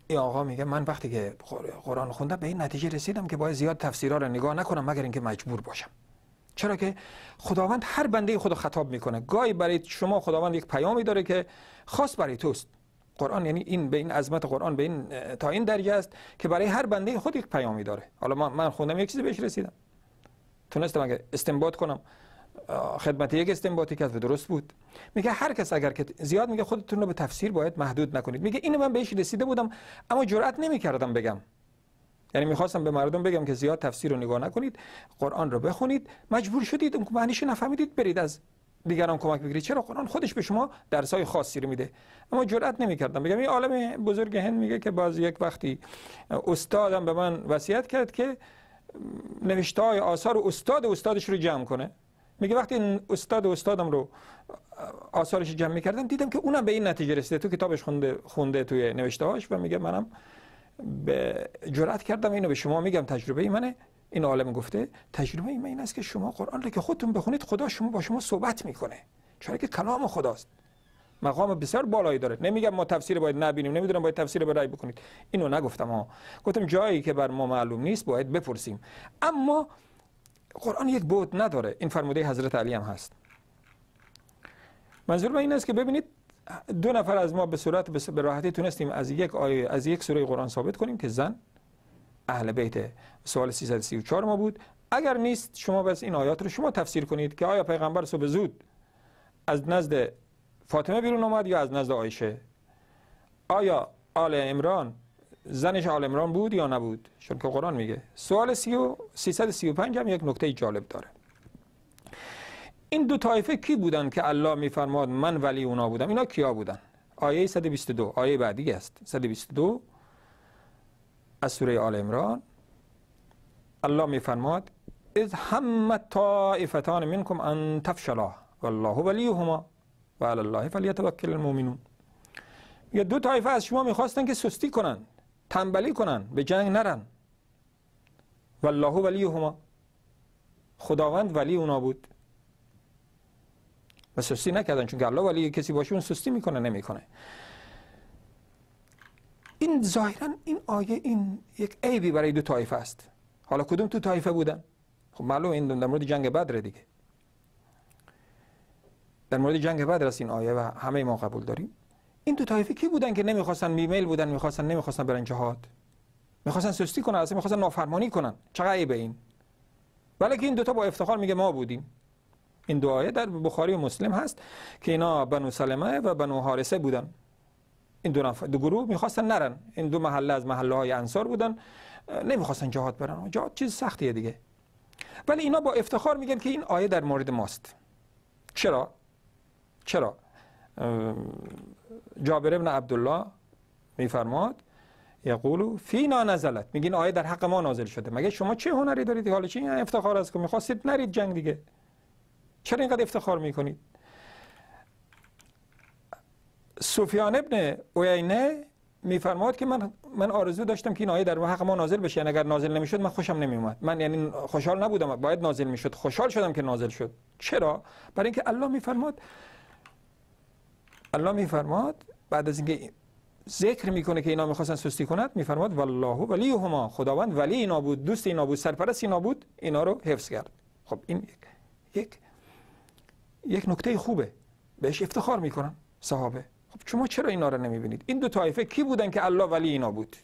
این آقا میگه من وقتی که قرآن خوندم به این نتیجه رسیدم که باید زیاد تفسیرها رو نگاه نکنم مگر اینکه مجبور باشم چرا که خداوند هر بنده خود خطاب میکنه گاهی برای شما خداوند یک پیامی داره که خاص برای توست قرآن یعنی این به این عظمت قرآن به این تا این درجه است که برای هر بنده خود یک پیامی داره حالا من خوندم یک چیزی بهش رسیدم تونستم اگه استنباط کنم خدمت یک استنباطی کرد و درست بود میگه هر کس اگر که زیاد میگه خودتون رو به تفسیر باید محدود نکنید میگه اینو من بهش رسیده بودم اما جرئت نمیکردم بگم یعنی میخواستم به مردم بگم که زیاد تفسیر رو نگاه نکنید قرآن رو بخونید مجبور شدید اون معنیش نفهمیدید برید از دیگران کمک بگیرید چرا قرآن خودش به شما درسای خاصی رو میده اما جرئت نمیکردم بگم این عالم بزرگ هند میگه که باز یک وقتی استادم به من وصیت کرد که نوشته های آثار استاد استادش رو جمع کنه میگه وقتی این استاد و استادم رو آثارش جمع میکردم دیدم که اونم به این نتیجه رسیده تو کتابش خونده, خونده توی نوشته هاش و میگه منم به جرات کردم اینو به شما میگم تجربه ای منه این عالم گفته تجربه ای من این است که شما قرآن رو که خودتون بخونید خدا شما با شما صحبت میکنه چرا که کلام خداست مقام بسیار بالایی داره نمیگم ما تفسیر باید نبینیم نمیدونم باید تفسیر به بکنید اینو نگفتم ها گفتم جایی که بر ما معلوم نیست باید بپرسیم اما قرآن یک بود نداره این فرموده حضرت علی هم هست منظور من این است که ببینید دو نفر از ما به صورت به راحتی تونستیم از یک آیه از یک سوره قرآن ثابت کنیم که زن اهل بیت سوال 334 ما بود اگر نیست شما بس این آیات رو شما تفسیر کنید که آیا پیغمبر صبح زود از نزد فاطمه بیرون آمد یا از نزد عایشه آیا آل عمران زنش آل امران بود یا نبود چون که قرآن میگه سوال 335 هم یک نکته جالب داره این دو طایفه کی بودن که الله میفرماد من ولی اونا بودم اینا کیا بودن آیه 122 آیه بعدی است 122 از سوره آل امران الله میفرماد از هم طائفتان منکم ان تفشلا والله ولیهما و علی الله فلیتوکل المؤمنون یه دو طایفه از شما میخواستن که سستی کنن تنبلی کنن به جنگ نرن والله ولی هما خداوند ولی اونا بود و سستی نکردن چون الله ولی کسی باشه اون سستی میکنه نمیکنه این ظاهرا این آیه این یک عیبی برای دو طایفه است حالا کدوم تو طایفه بودن خب معلوم این در مورد جنگ بدر دیگه در مورد جنگ بدر است این آیه و همه ما قبول داریم این دو طایفه کی بودن که نمیخواستن میمیل بودن میخواستن نمیخواستن برن جهاد میخواستن سستی کنن اصلا میخواستن نافرمانی کنن چقدر به این بلکه این دو تا با افتخار میگه ما بودیم این دو آیه در بخاری و مسلم هست که اینا بنو سلمه و بنو حارسه بودن این دو, نف... دو گروه میخواستن نرن این دو محله از محله های انصار بودن نمیخواستن جهاد برن جهاد چیز سختیه دیگه ولی اینا با افتخار میگن که این آیه در مورد ماست چرا چرا جابر ابن عبدالله میفرماد یقول فینا نزلت میگین آیه در حق ما نازل شده مگه شما چه هنری دارید حالا چه این افتخار از که میخواستید نرید جنگ دیگه چرا اینقدر افتخار میکنید سفیان ابن اوینه میفرماد که من من آرزو داشتم که این آیه در حق ما نازل بشه یعنی اگر نازل نمیشد من خوشم نمیومد من یعنی خوشحال نبودم باید نازل میشد خوشحال شدم که نازل شد چرا برای اینکه الله میفرماد الله میفرماد بعد از اینکه ذکر میکنه که اینا میخواستن سستی کنند میفرماد والله ولیهما خداوند ولی اینا بود دوست اینا بود سرپرست اینا بود اینا رو حفظ کرد خب این یک یک یک نکته خوبه بهش افتخار میکنن صحابه خب شما چرا اینا رو نمیبینید این دو طایفه کی بودن که الله ولی اینا بود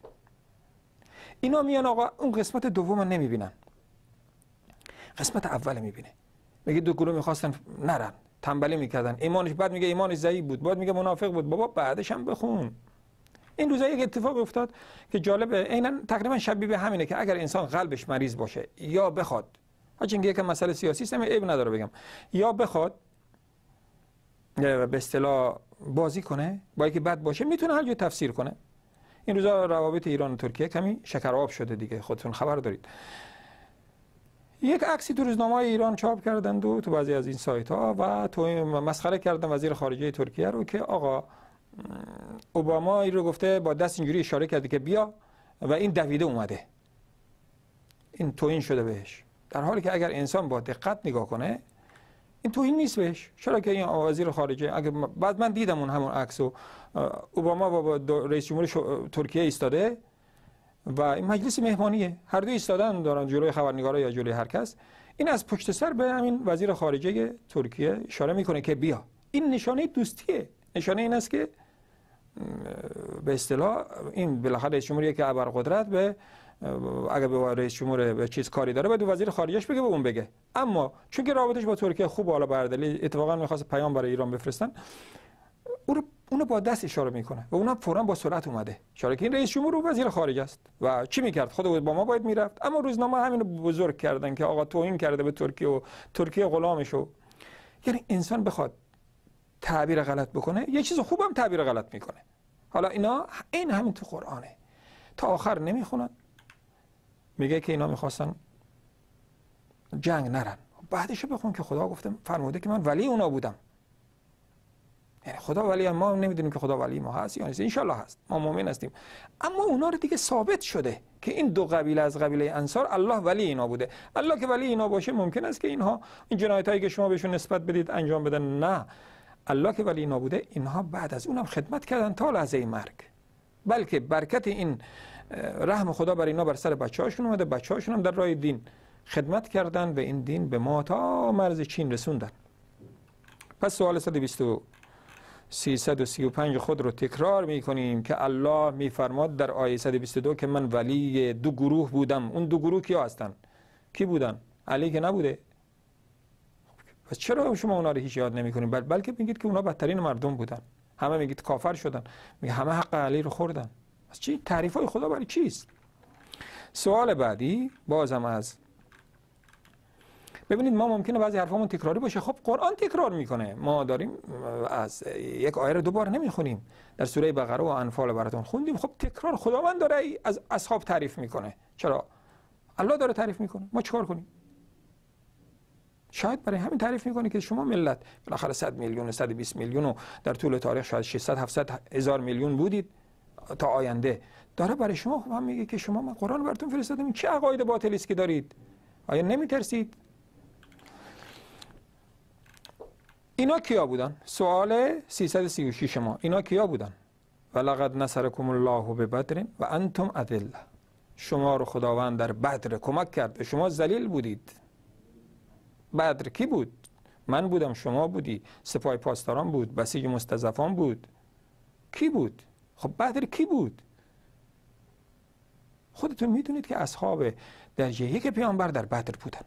اینا میان آقا اون قسمت دوم رو نمیبینن قسمت اول میبینه میگه دو گروه میخواستن نرن تنبلی میکردن ایمانش بعد میگه ایمانش ضعیف بود بعد میگه منافق بود بابا بعدش هم بخون این روزا یک اتفاق افتاد که جالبه، عینا تقریبا شبیه به همینه که اگر انسان قلبش مریض باشه یا بخواد هرچند یک مسئله سیاسی است عیب نداره بگم یا بخواد به اصطلاح بازی کنه با که بد باشه میتونه هر تفسیر کنه این روزا روابط ایران و ترکیه کمی شکر آب شده دیگه خودتون خبر دارید یک عکسی تو روزنامه ایران چاپ کردند دو تو بعضی از این سایت ها و تو مسخره کردن وزیر خارجه ترکیه رو که آقا اوباما این رو گفته با دست اینجوری اشاره کرده که بیا و این دویده اومده این این شده بهش در حالی که اگر انسان با دقت نگاه کنه این توهین نیست بهش چرا که این وزیر خارجه اگر بعد من دیدم اون همون و اوباما با رئیس جمهور ترکیه ایستاده و این مجلس مهمانیه هر دو ایستادن دارن جلوی خبرنگارا یا جلوی هر کس این از پشت سر به همین وزیر خارجه ترکیه اشاره میکنه که بیا این نشانه دوستیه نشانه این است که به اصطلاح این بالاخره جمهوری که ابرقدرت به اگر به رئیس جمهور چیز کاری داره دو وزیر خارجش بگه به اون بگه اما چون که رابطش با ترکیه خوب بالا بردلی اتفاقا میخواست پیام برای ایران بفرستن او رو اونو با دست اشاره میکنه و اونم فورا با سرعت اومده چرا که این رئیس جمهور و وزیر خارج است و چی میکرد خود با ما باید میرفت اما روزنامه همینو بزرگ کردن که آقا توهین کرده به ترکیه و ترکیه غلامشو یعنی انسان بخواد تعبیر غلط بکنه یه چیز خوبم تعبیر غلط میکنه حالا اینا این همین تو قرآنه تا آخر نمیخونن میگه که اینا میخواستن جنگ نرن بعدش بخون که خدا گفته فرموده که من ولی اونا بودم یعنی خدا ولی ما نمیدونیم که خدا ولی ما هست یا نیست انشالله هست ما مؤمن هستیم اما اونا رو دیگه ثابت شده که این دو قبیله از قبیله انصار الله ولی اینا بوده الله که ولی اینا باشه ممکن است که اینها این جنایت هایی که شما بهشون نسبت بدید انجام بدن نه الله که ولی اینا بوده اینها بعد از اونم خدمت کردن تا لحظه مرگ بلکه برکت این رحم خدا بر اینا بر سر بچه‌هاشون اومده بچه‌هاشون هم در راه دین خدمت کردن به این دین به ما تا مرز چین رسوندن پس سوال 120 335 خود رو تکرار می کنیم که الله میفرماد در آیه 122 که من ولی دو گروه بودم اون دو گروه کیا هستن کی بودن علی که نبوده پس چرا شما اونا رو هیچ یاد نمی بلکه میگید که اونا بدترین مردم بودن همه میگید کافر شدن میگه همه حق علی رو خوردن پس چی تعریف های خدا برای چیست سوال بعدی بازم از ببینید ما ممکنه بعضی حرفامون تکراری باشه خب قرآن تکرار میکنه ما داریم از یک آیه رو دوبار نمیخونیم در سوره بقره و انفال براتون خوندیم خب تکرار خداوند داره ای از اصحاب تعریف میکنه چرا الله داره تعریف میکنه ما چیکار کنیم شاید برای همین تعریف میکنه که شما ملت بالاخره 100 میلیون 120 میلیون و در طول تاریخ شاید 600 700 هزار میلیون بودید تا آینده داره برای شما هم میگه که شما من قرآن براتون فرستادم چه عقاید باطلی است که دارید آیا ترسید؟ اینا کیا بودن سوال 336 ما اینا کیا بودن ولقد نصرکم الله به بدر و انتم اذله شما رو خداوند در بدر کمک کرد شما ذلیل بودید بدر کی بود من بودم شما بودی سپاه پاسداران بود بسیج مستضعفان بود کی بود خب بدر کی بود خودتون میدونید که اصحاب درجه یک پیانبر در بدر بودن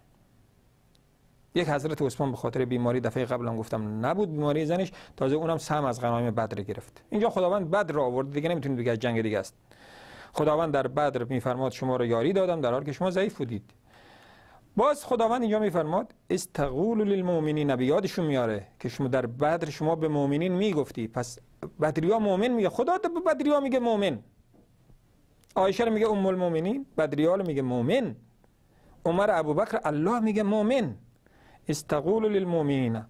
یک حضرت عثمان به خاطر بیماری دفعه قبل هم گفتم نبود بیماری زنش تازه اونم سم از غنایم بدر گرفت اینجا خداوند بدر را آورد دیگه نمیتونید بگید جنگ دیگه است خداوند در بدر میفرماد شما را یاری دادم در حال که شما ضعیف بودید باز خداوند اینجا میفرماد استقول للمؤمنین به میاره که شما در بدر شما به مؤمنین میگفتی پس بدریا مؤمن میگه خدا به بدریا میگه مؤمن عایشه میگه ام المؤمنین بدریال میگه مؤمن عمر ابوبکر الله میگه مؤمن استغول للمؤمنين.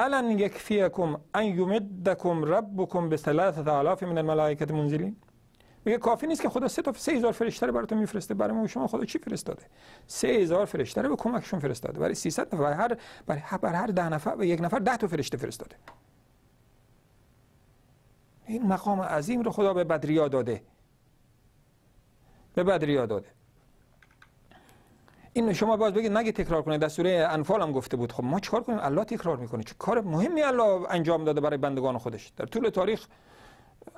الان یکفیکم ان يمدكم ربكم به آلاف من الملائكة منزلين میگه کافی نیست که خدا سه تا سه هزار فرشته رو براتون میفرسته برای ما شما خدا چی فرستاده سه هزار فرشته رو به کمکشون فرستاده برای 300 نفر هر برای هر ده نفر و یک نفر ده تا فرشته فرستاده این مقام عظیم رو خدا به بدریا داده به بدریا داده این شما باز بگید نگه تکرار کنید در سوره انفال هم گفته بود خب ما چیکار کنیم الله تکرار میکنه چه کار مهمی الله انجام داده برای بندگان خودش در طول تاریخ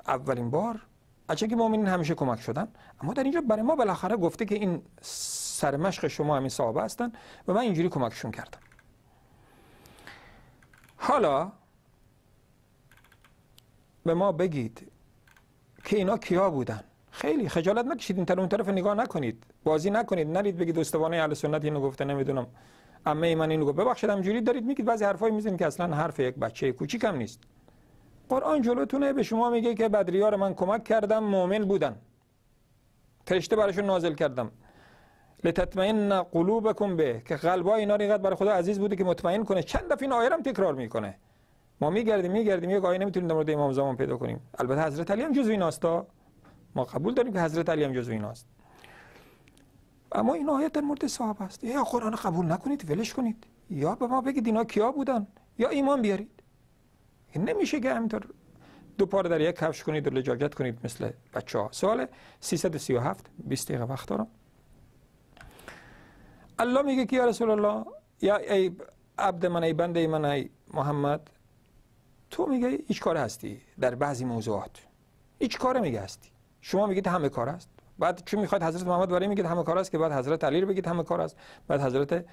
اولین بار اچه که مؤمنین همیشه کمک شدن اما در اینجا برای ما بالاخره گفته که این سرمشق شما همین صحابه هستن و من اینجوری کمکشون کردم حالا به ما بگید که اینا کیا بودن خیلی خجالت نکشید این طرف طرف نگاه نکنید بازی نکنید نرید بگید استوانه اهل سنت اینو گفته نمیدونم عمه من اینو گفت ببخشید همجوری دارید میگید بعضی حرفایی میزنید که اصلا حرف یک بچه کوچیک هم نیست قرآن جلوتونه به شما میگه که بدریار من کمک کردم مؤمن بودن فرشته براشون نازل کردم لتطمئن قلوبکم به که قلبا اینا اینقدر برای خدا عزیز بوده که مطمئن کنه چند دفعه این آیه رو تکرار میکنه ما میگردیم میگردیم یک آیه نمیتونیم در مورد امام زمان پیدا کنیم البته حضرت علی هم جزو ایناست ما قبول داریم که حضرت علی هم جزو ایناست اما این آیت در مورد صحابه است یا قرآن قبول نکنید ولش کنید یا به ما بگید اینا کیا بودن یا ایمان بیارید این نمیشه که همینطور دو پاره در یک کفش کنید و لجاجت کنید مثل بچه ها سوال 337 20 دقیقه وقت دارم الله میگه که یا رسول الله یا ای عبد من ای بنده من ای محمد تو میگه هیچ کار هستی در بعضی موضوعات هیچ کار میگه هستی شما میگید همه کار است بعد چی میخواد حضرت محمد برای میگید همه کار است که بعد حضرت علی رو بگید همه کار است بعد حضرت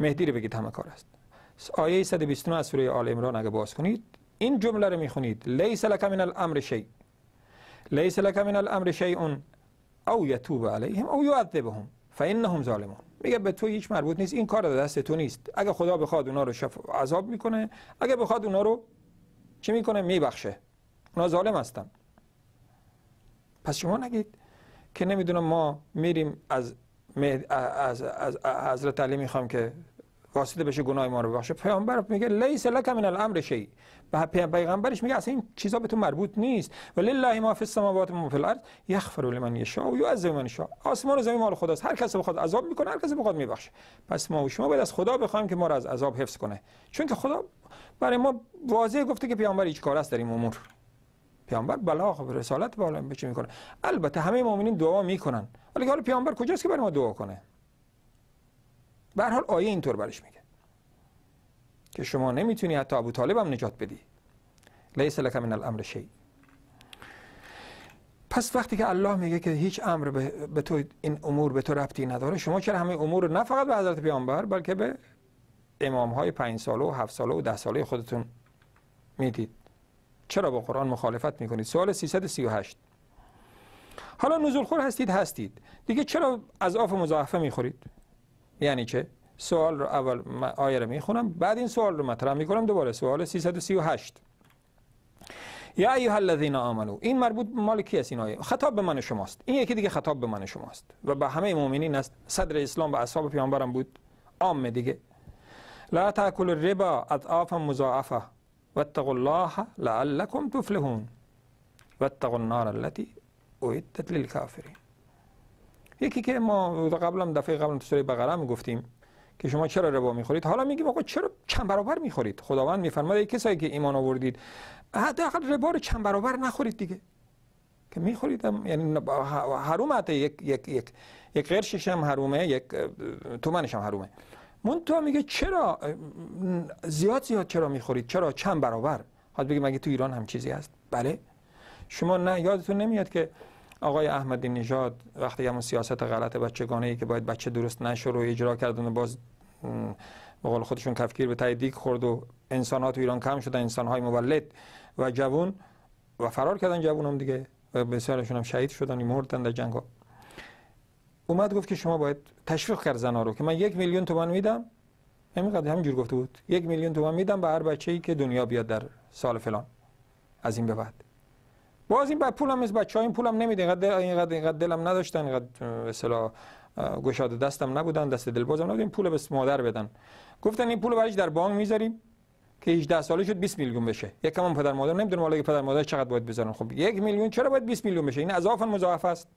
مهدی رو بگید همه کار است آیه 129 از سوره آل عمران اگه باز کنید این جمله رو میخونید لیس لک من الامر شی لیس لک من الامر اون او یتوب علیهم او یعذبهم فانهم ظالمون میگه به تو هیچ مربوط نیست این کار دست تو نیست اگه خدا بخواد اونا رو شف... عذاب میکنه اگه بخواد اونا رو چه میکنه میبخشه اونا ظالم هستن پس شما نگید که نمیدونم ما میریم از, از, از, از حضرت علی میخوام که واسطه بشه گناه ما رو ببخشه پیامبر میگه لیس لک من الامر شی به پیغمبرش میگه اصلا این چیزا به تو مربوط نیست ولله ما فی السماوات و ما فی الارض یغفر لمن یشاء و یعذب من یشاء آسمان و زمین مال خداست هر کسی بخواد عذاب میکنه هر کسی بخواد میبخشه پس ما و شما باید از خدا بخوایم که ما رو از عذاب حفظ کنه چون که خدا برای ما واضح گفته که پیامبر هیچ کار است در این امور پیامبر بلاغ و خب، رسالت به عالم بچه میکنه البته همه مؤمنین دعا میکنن ولی حالا پیامبر کجاست که برای ما دعا کنه به حال آیه اینطور برش میگه که شما نمیتونی حتی ابو طالب هم نجات بدی لیس لک من الامر شی پس وقتی که الله میگه که هیچ امر به تو این امور به تو ربطی نداره شما چرا همه امور نه فقط به حضرت پیامبر بلکه به امام های پنج ساله و هفت ساله و ده ساله خودتون میدید چرا با قرآن مخالفت میکنید سوال 338 حالا خور هستید هستید دیگه چرا از آف مضاعفه میخورید یعنی چه سوال رو اول آیه رو میخونم بعد این سوال رو مطرح میکنم دوباره سوال 338 یا ایها الذین آمنو این مربوط مال کی است این آیه خطاب به من شماست این یکی دیگه خطاب به من شماست و به همه مؤمنین است صدر اسلام به اصحاب پیامبرم بود عام دیگه لا تاکل الربا اضعافا مضاعفه واتقوا الله لعلكم تفلحون واتقوا النار التي اعدت للكافرين. یکی که ما قبلا هم دفعه قبل تو سوره بقره گفتیم که شما چرا ربا میخورید حالا میگیم آقا چرا چند برابر میخورید خداوند میفرماید کسایی که ایمان آوردید حداقل ربا رو چند برابر نخورید دیگه که میخورید یعنی حرومه یک یک یک یک قرشش هم یک تومنش هم هم میگه چرا زیاد زیاد چرا میخورید چرا چند برابر حالا بگیم مگه تو ایران هم چیزی هست بله شما نه یادتون نمیاد که آقای احمدی نژاد وقتی هم سیاست غلط بچگانه ای که باید بچه درست نشه رو اجرا کردن باز به قول خودشون کفگیر به تایید دیگ خورد و انسانات تو ایران کم شدن انسان های مولد و جوون و فرار کردن جوون هم دیگه و بسیارشون هم شهید شدن مردن در اومد گفت که شما باید تشویق کرد زنها رو که من یک میلیون تومان میدم همینقدر همینجور گفته بود یک میلیون تومان میدم به هر بچه ای که دنیا بیاد در سال فلان از این به بعد باز این بعد پولم از بچه ها این پولم نمیده اینقدر اینقدر اینقدر دلم نداشتن اینقدر اصلا گشاد دستم نبودن دست دل بازم نبودن این پول به مادر بدن گفتن این پول برایش در بانک میذاریم که 18 ساله شد 20 میلیون بشه یکم پدر مادر نمیدونم حالا پدر مادر چقدر باید بذارن خب یک میلیون چرا باید 20 میلیون بشه این اضافه مضاعف است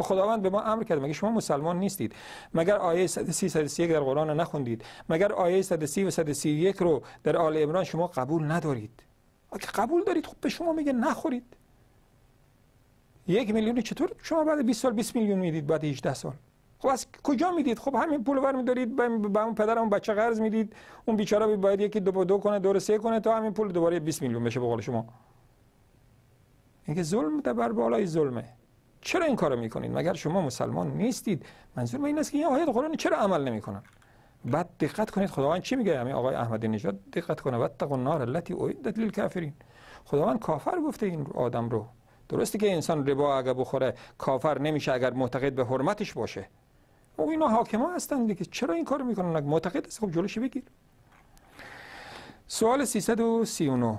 و خداوند به ما امر کرد مگه شما مسلمان نیستید مگر آیه 131 در قرآن نخوندید مگر آیه 130 و 131 رو در آل عمران شما قبول ندارید اگه قبول دارید خب به شما میگه نخورید یک میلیون چطور شما بعد 20 سال 20 میلیون میدید بعد 18 سال خب از کجا میدید خب همین پول دارید به اون پدر اون بچه قرض میدید اون بیچاره باید یکی دو دو کنه دور سه کنه تا همین پول دوباره 20 میلیون بشه به شما اینکه ظلم تا بر بالای ظلمه چرا این کارو میکنید مگر شما مسلمان نیستید منظور من این است که این آیات قرآن چرا عمل نمیکنن بعد دقت کنید خداوند چی میگه همین آقای احمدی نژاد دقت کنه واتقوا النار التی اعدت للکافرین خداوند کافر گفته این آدم رو درسته که انسان ربا اگر بخوره کافر نمیشه اگر معتقد به حرمتش باشه او خب اینا حاکما هستن دیگه چرا این کار میکنن معتقد است خب جلوش بگیر سوال 339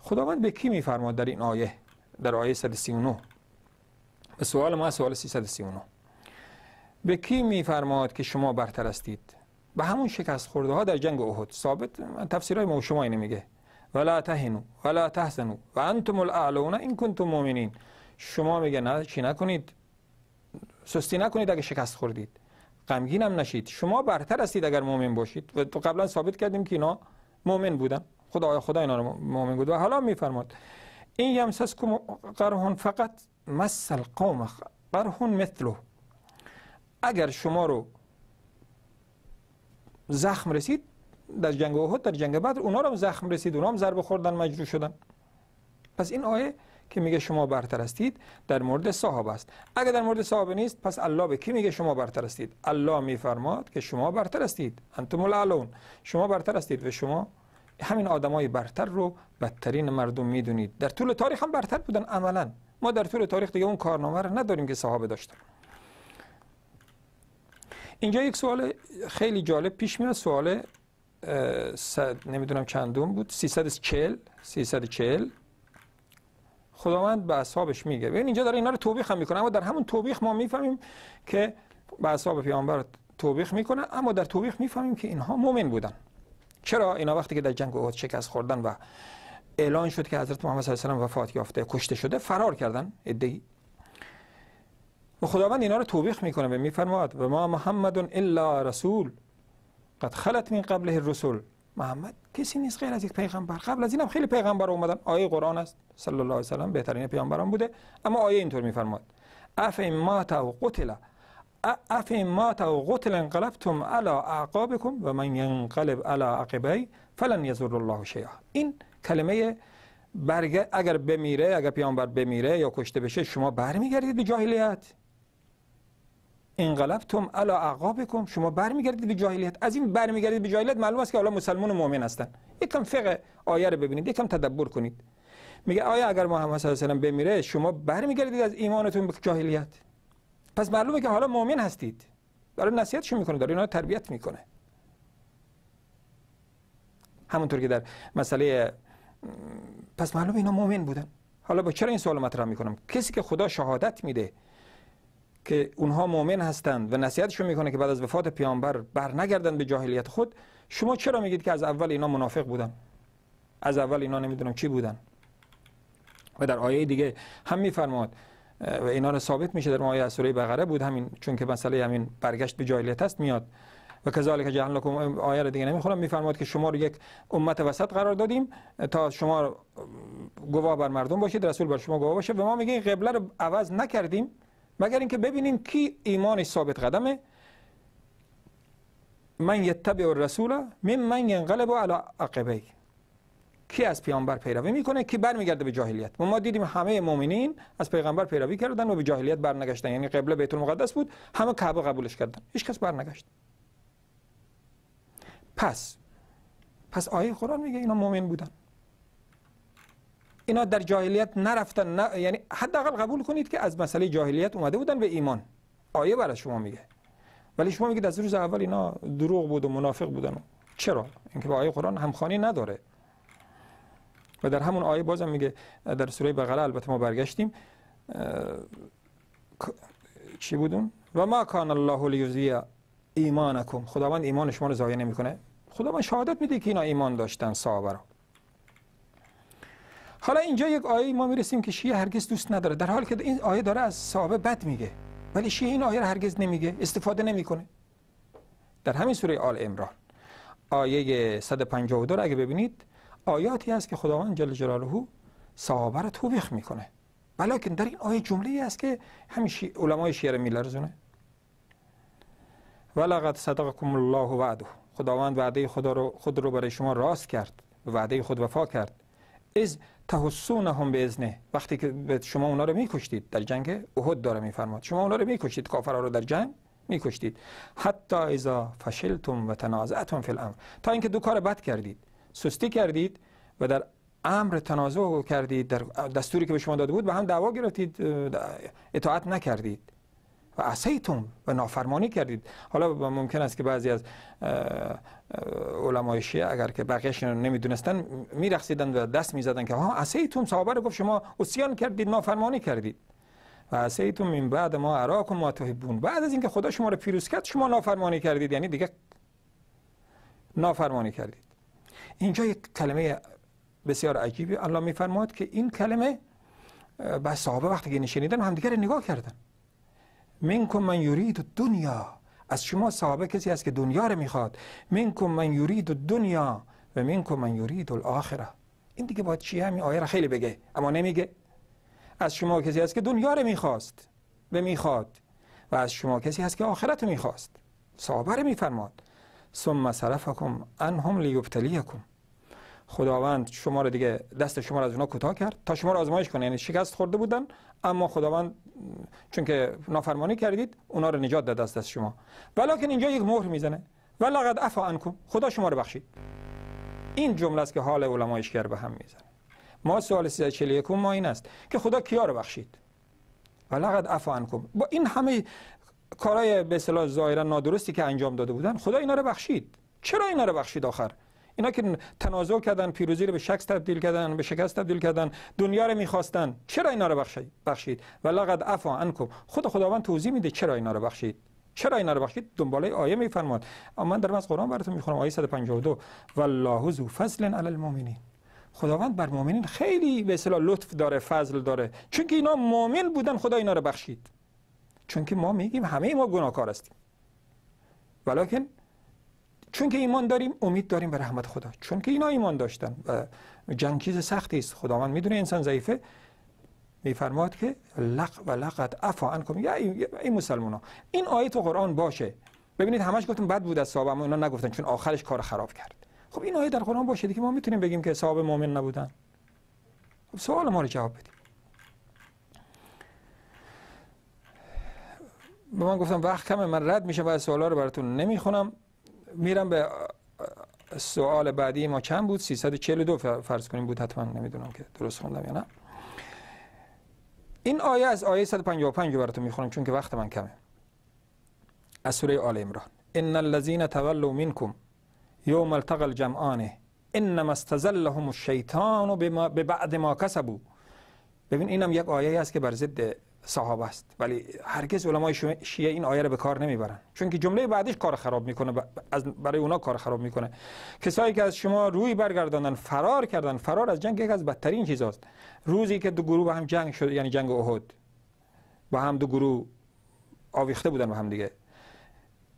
خداوند به کی میفرماد در این آیه در آیه 139 سوال ما سوال 339 به کی میفرماد که شما برتر هستید به همون شکست خورده ها در جنگ احد ثابت های ما و شما اینه میگه ولا تهنو ولا تحزنو و انتم الاعلون این کنتم مؤمنین شما میگه نه چی نکنید سستی نکنید اگه شکست خوردید غمگین هم نشید شما برتر هستید اگر مؤمن باشید و تو قبلا ثابت کردیم که اینا مؤمن بودن خدا خدا اینا رو مؤمن بود و حالا میفرماد این کم قرهون فقط مس القوم برهون مثلو اگر شما رو زخم رسید در جنگ ها در جنگ بدر اونا رو زخم رسید اونا هم ضربه خوردن مجروح شدن پس این آیه که میگه شما برتر هستید در مورد صحابه است اگر در مورد صحابه نیست پس الله به کی میگه شما برتر هستید الله میفرماد که شما برتر هستید انتم الاعلون شما برتر هستید و شما همین آدمای برتر رو بدترین مردم میدونید در طول تاریخ هم برتر بودن عملا ما در طول تاریخ دیگه اون کارنامه رو نداریم که صحابه داشتن اینجا یک سوال خیلی جالب پیش میاد سوال نمیدونم چندم بود 340 340 خداوند به اصحابش میگه ببین اینجا داره اینا رو توبیخ هم میکنه اما در همون توبیخ ما میفهمیم که به اصحاب پیامبر توبیخ میکنه اما در توبیخ میفهمیم که اینها مؤمن بودن چرا اینا وقتی که در جنگ شکست خوردن و اعلان شد که حضرت محمد صلی الله علیه و وفات یافته کشته شده فرار کردن ادعی و خداوند اینا رو توبیخ میکنه و میفرماد و ما محمد الا رسول قد خلت من قبله الرسول محمد کسی نیست غیر از یک پیغمبر قبل از اینم خیلی پیغمبر اومدن آیه قرآن است صلی الله علیه و سلم بهترین پیامبران بوده اما آیه اینطور میفرماد اف ما تو و قتل اف ما مات و قتل انقلبتم علی اعقابکم و من ینقلب علی عقبی فلن یزور الله شیئا این کلمه برگ... اگر بمیره اگر پیامبر بمیره یا کشته بشه شما برمیگردید به جاهلیت انقلبتم الا اعقابکم شما برمیگردید به جاهلیت از این برمیگردید به جاهلیت معلوم است که حالا مسلمان و مؤمن هستن یکم فقه آیه رو ببینید یکم تدبر کنید میگه آیا اگر محمد صلی الله علیه و بمیره شما برمیگردید از ایمانتون به جاهلیت پس معلومه که حالا مؤمن هستید داره نصیحتش میکنه داره اینا تربیت میکنه همونطور که در مسئله پس معلوم اینا مؤمن بودن حالا با چرا این سوال مطرح میکنم کسی که خدا شهادت میده که اونها مؤمن هستند و نصیحتشون میکنه که بعد از وفات پیامبر بر به جاهلیت خود شما چرا میگید که از اول اینا منافق بودن از اول اینا نمیدونم چی بودن و در آیه دیگه هم میفرماد و اینا رو ثابت میشه در آیه سوره بقره بود همین چون که مسئله همین برگشت به جاهلیت هست میاد و کذالک جعلناکم آیه را دیگه نمیخونم میفرماد که شما رو یک امت وسط قرار دادیم تا شما گواه بر مردم باشید رسول بر شما گواه باشه و ما میگه این قبله رو عوض نکردیم مگر اینکه ببینیم کی ایمانش ثابت قدمه من یتبع الرسول من من ینقلب علی عقبه کی از پیامبر پیروی میکنه کی برمیگرده به جاهلیت ما دیدیم همه مؤمنین از پیغمبر پیروی کردن و به جاهلیت برنگشتن یعنی قبله بیت المقدس بود همه کعبه قبولش کردن هیچ کس برنگشت پس پس آیه قرآن میگه اینا مؤمن بودن اینا در جاهلیت نرفتن نه یعنی حداقل قبول کنید که از مسئله جاهلیت اومده بودن به ایمان آیه برای شما میگه ولی شما میگید از روز اول اینا دروغ بود و منافق بودن چرا اینکه با آیه قرآن همخوانی نداره و در همون آیه بازم میگه در سوره بقره البته ما برگشتیم چی بودون و ما کان الله لیزیه ایمانکم خداوند ایمان شما رو نمی نمیکنه خداوند شهادت میده که اینا ایمان داشتن صحابه رو حالا اینجا یک آیه ما میرسیم که شیعه هرگز دوست نداره در حالی که این آیه داره از صحابه بد میگه ولی شیعه این آیه رو هرگز نمیگه استفاده نمیکنه در همین سوره آل عمران آیه 152 رو اگه ببینید آیاتی هست که خداوند جل جلاله صحابه رو توبیخ میکنه بلکه در این آیه جمله ای است که همین علمای شیعه میلرزونه ولقد صدقكم الله وعده خداوند وعده خدا رو خود رو برای شما راست کرد وعده خود وفا کرد از هم به ازنه وقتی که شما اونا رو میکشتید در جنگ احد داره میفرماد شما اونا رو میکشتید کافرها رو در جنگ میکشتید حتی اذا فشلتم و تنازعتم فی الامر تا اینکه دو کار بد کردید سستی کردید و در امر تنازع کردید در دستوری که به شما داده بود به هم دعوا گرفتید اطاعت نکردید و عصیتم و نافرمانی کردید حالا ممکن است که بعضی از علمای شیعه اگر که دونستن نمیدونستن میرقصیدن و دست میزدن که ها عصیتم صحابه رو گفت شما اسیان کردید نافرمانی کردید و عصیتم این بعد ما عراق و ماتحبون بعد از اینکه خدا شما رو پیروز کرد شما نافرمانی کردید یعنی دیگه نافرمانی کردید اینجا یک کلمه بسیار عجیبی الله میفرماد که این کلمه بس صحابه وقتی که همدیگه نگاه کردن منکم من یورید دنیا از شما صحابه کسی است که دنیا رو میخواد منکم من یورید دنیا و منکم من یورید الاخره این دیگه باید چیه همین آیه را خیلی بگه اما نمیگه از شما کسی است که دنیا رو میخواست و میخواد و از شما کسی هست که آخرت رو میخواست صحابه رو میفرماد ثم صرفکم انهم لیبتلیکم خداوند شما رو دیگه دست شما رو از اونها کوتاه کرد تا شما رو آزمایش کنه یعنی شکست خورده بودن اما خداوند چون که نافرمانی کردید اونا رو نجات داد از دست شما ولکن اینجا یک مهر میزنه ولقد عفا عنکم خدا شما رو بخشید این جمله است که حال علما اشکر به هم میزنه ما سوال 341 ما این است که خدا کیا رو بخشید ولقد عفا عنکم با این همه کارهای به اصطلاح ظاهرا نادرستی که انجام داده بودن خدا اینا رو بخشید چرا اینا رو بخشید آخر اینا که تنازع کردن پیروزی رو به شکست تبدیل کردن به شکست تبدیل کردن دنیا رو میخواستن چرا اینا رو بخشید بخشید و لقد عفا عنکم خود خداوند توضیح میده چرا اینا رو بخشید چرا اینا رو بخشید دنباله آیه میفرماد اما من دارم از قرآن براتون میخونم آیه 152 والله ذو فضل علی المؤمنین خداوند بر مؤمنین خیلی به اصطلاح لطف داره فضل داره چون که اینا مؤمن بودن خدا اینا رو بخشید چون که ما میگیم همه ما گناهکار هستیم ولیکن چون که ایمان داریم امید داریم به رحمت خدا چون که اینا ایمان داشتن و جنگیز سختی است خداوند میدونه انسان ضعیفه میفرماد که لق و لقد عفا عنکم یا ای ها، این آیه تو قرآن باشه ببینید همش گفتم بد بود از صحابه اما اینا نگفتن چون آخرش کار خراب کرد خب این آیه در قرآن باشه دیگه ما میتونیم بگیم که صحابه مؤمن نبودن خب سوال ما رو جواب بدیم به من گفتم وقت کمه من رد میشه و سوالا رو براتون نمیخونم میرم به سوال بعدی ما چند بود 342 فرض کنیم بود حتما نمیدونم که درست خوندم یا نه این آیه از آیه 155 براتون میخونم چون که وقت من کمه از سوره آل عمران ان الذين تولوا منكم يوم التقى الجمعان انما استزلهم الشيطان بما ببعد ما کسبو ببین اینم یک آیه است که بر ضد صحابه است ولی هرگز علمای شیعه این آیه را به کار نمیبرن چون که جمله بعدیش کار خراب میکنه از برای اونا کار خراب میکنه کسایی که از شما روی برگرداندن فرار کردن فرار از جنگ یک از بدترین چیزاست روزی که دو گروه به هم جنگ شد یعنی جنگ احد با هم دو گروه آویخته بودن با هم دیگه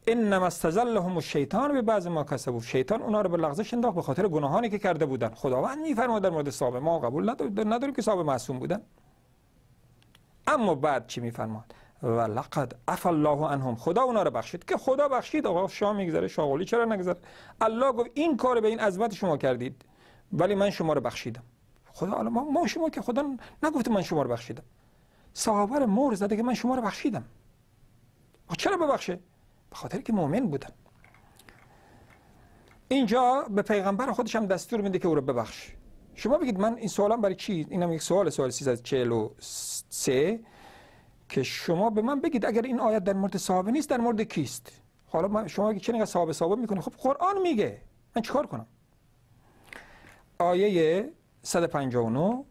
انما استزلهم الشیطان به بعض ما کسبو شیطان اونها رو به لغزش انداخت به خاطر گناهانی که کرده بودن خداوند میفرماید در مورد صاحب ما قبول نداریم که صاحب معصوم بودن اما بعد چی میفرماد و لقد عف الله عنهم خدا اونا رو بخشید که خدا بخشید آقا شاه میگذره شاغولی چرا نگذره الله گفت این کار به این عظمت شما کردید ولی من شما رو بخشیدم خدا حالا ما شما که خدا نگفت من شما رو بخشیدم صحابه مور زده که من شما رو بخشیدم خب چرا ببخشه به خاطر که مؤمن بودن اینجا به پیغمبر خودش هم دستور میده که او رو شما بگید من این سوالم برای چی اینم یک سوال سوال سه که شما به من بگید اگر این آیت در مورد صحابه نیست در مورد کیست حالا شما که چه صحابه صحابه میکنه خب قرآن میگه من چیکار کنم آیه 159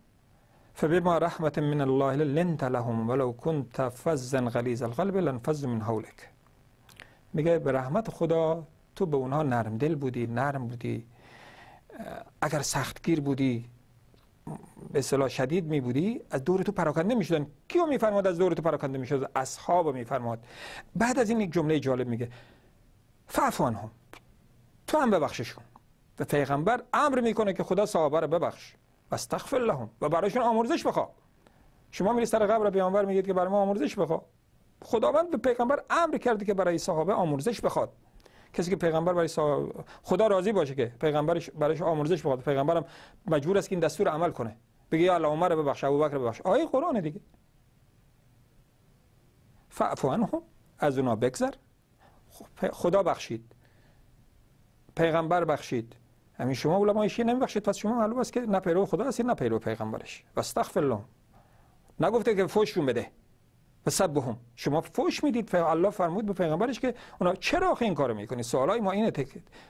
فبما رحمت من الله لنت لهم ولو كنت فزا غلیظ القلب لنفز من حولک میگه به رحمت خدا تو به اونها نرم دل بودی نرم بودی اگر سختگیر بودی به شدید می بودی از دور تو پراکنده می شدن کیو میفرماد از دور تو پراکنده می شد اصحاب فرماد. بعد از این یک جمله جالب میگه فعفان هم تو هم ببخششون و پیغمبر امر میکنه که خدا صحابه رو ببخش و استغفر لهم و برایشون آمرزش بخوا شما میری سر قبر پیامبر میگید که برای ما آمرزش بخوا خداوند به پیغمبر امر کرده که برای صحابه آمرزش بخواد کسی که پیغمبر برای خدا راضی باشه که پیغمبرش برایش آمرزش بخواد پیغمبرم مجبور است که این دستور عمل کنه بگه یا الله عمر ببخش ابوبکر ببخش آیه قرآن دیگه فعفو عنه از اونا بگذر خب، خدا بخشید پیغمبر بخشید همین شما علما ایشی نمیبخشید پس شما معلوم است که نه پیرو خدا هستی نه پیرو پیغمبرش واستغفر الله نگفته که فوششون بده هم، شما فوش میدید الله فرمود به پیغمبرش که اونا چرا آخه این کارو میکنی سوالای ما اینه تک...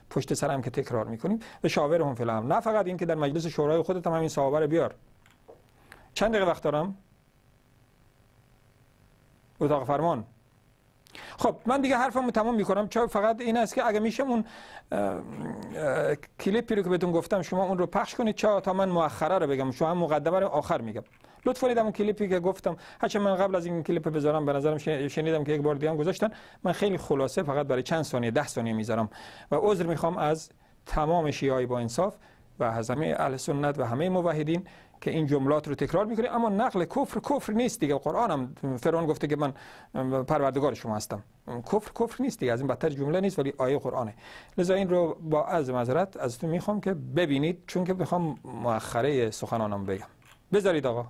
پشت سر هم که تکرار میکنیم و شاورهم فی نه فقط این که در مجلس شورای خودت هم همین صحابه رو بیار چند دقیقه وقت دارم اتاق فرمان خب من دیگه حرفمو تمام میکنم چون فقط این است که اگه میشه اون کلیپی رو که بهتون گفتم شما اون رو پخش کنید چا تا من مؤخره رو بگم شما مقدمه رو آخر میگم لطفا دیدم اون کلیپی که گفتم هرچند من قبل از این کلیپ بذارم به نظرم شنیدم که یک بار دیگه هم گذاشتن من خیلی خلاصه فقط برای چند ثانیه ده ثانیه میذارم و عذر میخوام از تمام شیعه با انصاف و از همه اهل سنت و همه موحدین که این جملات رو تکرار میکنه اما نقل کفر کفر نیست دیگه قرآن هم فرعون گفته که من پروردگار شما هستم کفر کفر نیست دیگه از این بدتر جمله نیست ولی آیه قرآنه لذا این رو با از معذرت از تو میخوام که ببینید چون که میخوام مؤخره سخنانم بگم بذارید آقا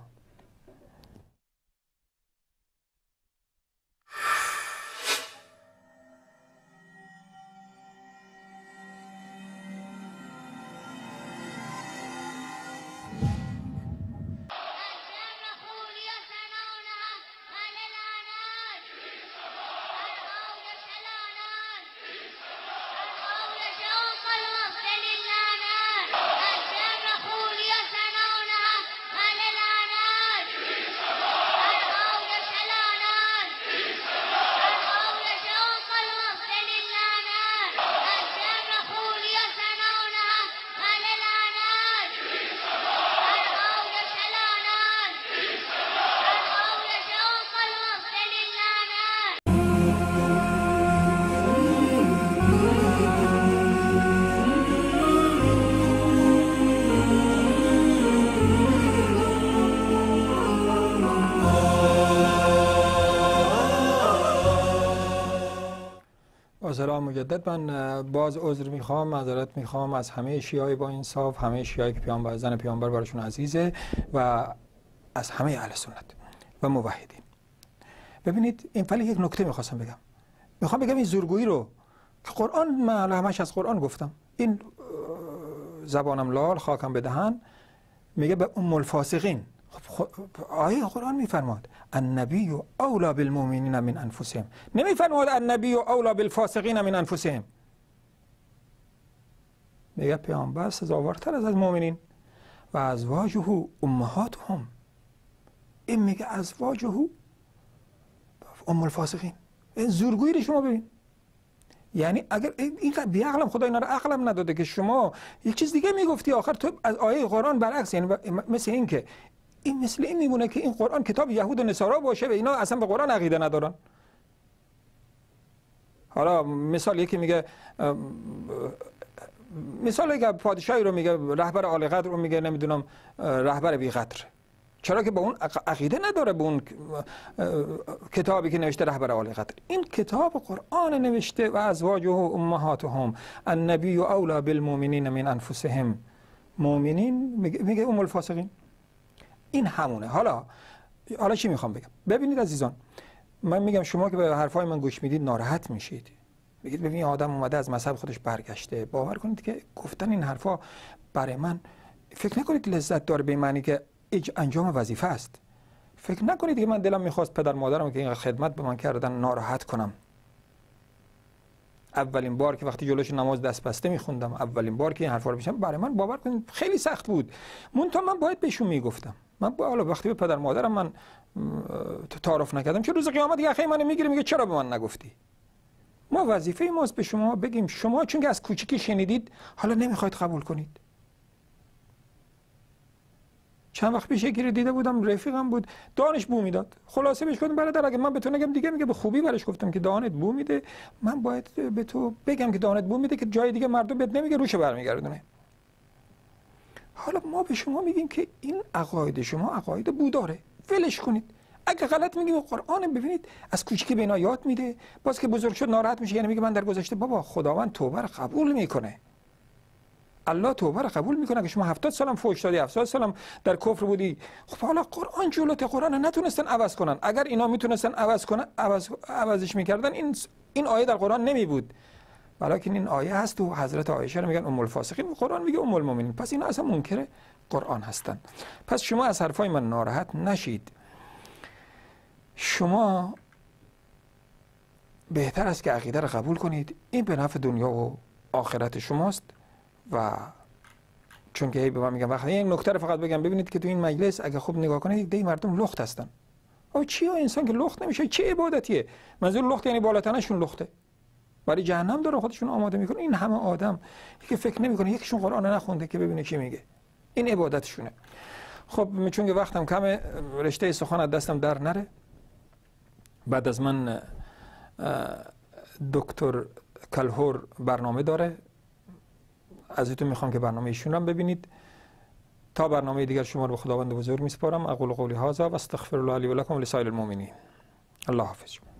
مجدد من باز عذر میخوام معذرت میخوام از همه شیعه با انصاف همه شیعه که پیامبر زن پیامبر براشون عزیزه و از همه اهل سنت و موحدین ببینید این فعلا یک نکته میخواستم بگم میخوام بگم این زورگویی رو که قرآن من همش از قرآن گفتم این زبانم لال خاکم بدهن میگه به ام الفاسقین آیه قرآن میفرماد النبی اولا بالمؤمنین من انفسهم نمیفرماد النبی اولا بالفاسقین من انفسهم میگه پیامبر سزاوارتر از از مؤمنین و از واجهو امهاتهم این میگه از واجهو ام الفاسقین این زورگویی رو شما ببین یعنی اگر این خدا اینا رو عقلم نداده که شما یک چیز دیگه میگفتی آخر تو از آیه قرآن برعکس یعنی مثل این که این مثل این میمونه که این قرآن کتاب یهود و نصارا باشه و اینا اصلا به قرآن عقیده ندارن حالا مثال یکی میگه مثال اگه پادشاهی رو میگه رهبر آل قدر رو میگه نمیدونم رهبر بی قدر چرا که به اون عقیده نداره به اون کتابی که نوشته رهبر آل قدر این کتاب قرآن نوشته و واجه و امهاتهم النبی اولا بالمؤمنین من انفسهم مؤمنین میگه ام الفاسقین این همونه حالا حالا چی میخوام بگم ببینید عزیزان من میگم شما که به حرفای من گوش میدید ناراحت میشید بگید ببین آدم اومده از مذهب خودش برگشته باور کنید که گفتن این حرفا برای من فکر نکنید لذت داره به معنی که انجام وظیفه است فکر نکنید که من دلم میخواست پدر مادرم که این خدمت به من کردن ناراحت کنم اولین بار که وقتی جلوش نماز دست بسته میخوندم اولین بار که این حرفا رو میشم برای من باور کنید خیلی سخت بود مون من باید بهشون میگفتم من حالا وقتی به پدر مادرم من تعارف نکردم که روز قیامت یخه منو میگیره میگه چرا به من نگفتی ما وظیفه ماست به شما بگیم شما چون از کوچیکی شنیدید حالا نمیخواید قبول کنید چند وقت پیش یکی دیده بودم رفیقم بود دانش بو میداد خلاصه بهش گفتم برادر اگه من به تو نگم دیگه میگه به خوبی برش گفتم که دانت بو میده من باید به تو بگم که دانت بو میده که جای دیگه مردم بهت نمیگه روش برمیگردونه حالا ما به شما میگیم که این عقاید شما عقاید بوداره ولش کنید اگه غلط میگیم قرآن ببینید از کوچکی به یاد میده باز که بزرگ شد ناراحت میشه یعنی میگه من در گذشته بابا خداوند توبه رو قبول میکنه الله توبه رو قبول میکنه که شما هفتاد سالم فوش دادی هفتاد سالم در کفر بودی خب حالا قرآن جلوت قرآن نتونستن عوض کنن اگر اینا میتونستن عوض کنن عوضش میکردن این این آیه در قرآن نمی بود بلکه این آیه هست تو حضرت عایشه رو میگن ام الفاسقین قرآن میگه ام المؤمنین پس اینا اصلا منکر قرآن هستند پس شما از حرفای من ناراحت نشید شما بهتر است که عقیده رو قبول کنید این به نفع دنیا و آخرت شماست و چون که هی به من میگم وقتی این نکته رو فقط بگم ببینید که تو این مجلس اگه خوب نگاه کنید دی مردم لخت هستن او چی انسان که لخت نمیشه چه عبادتیه منظور لخت یعنی بالاتنشون لخته برای جهنم داره خودشون آماده میکنه این همه آدم که فکر نمیکنه یکشون قرآن نخونده که ببینه چی میگه این عبادتشونه خب چون که وقتم کم رشته سخن از دستم در نره بعد از من دکتر کلهور برنامه داره ازتون میخوام که برنامه ایشون هم ببینید تا برنامه دیگر شما رو به خداوند بزرگ میسپارم اقول قولی هازا و استغفر الله لی و لکم و المؤمنین الله حافظ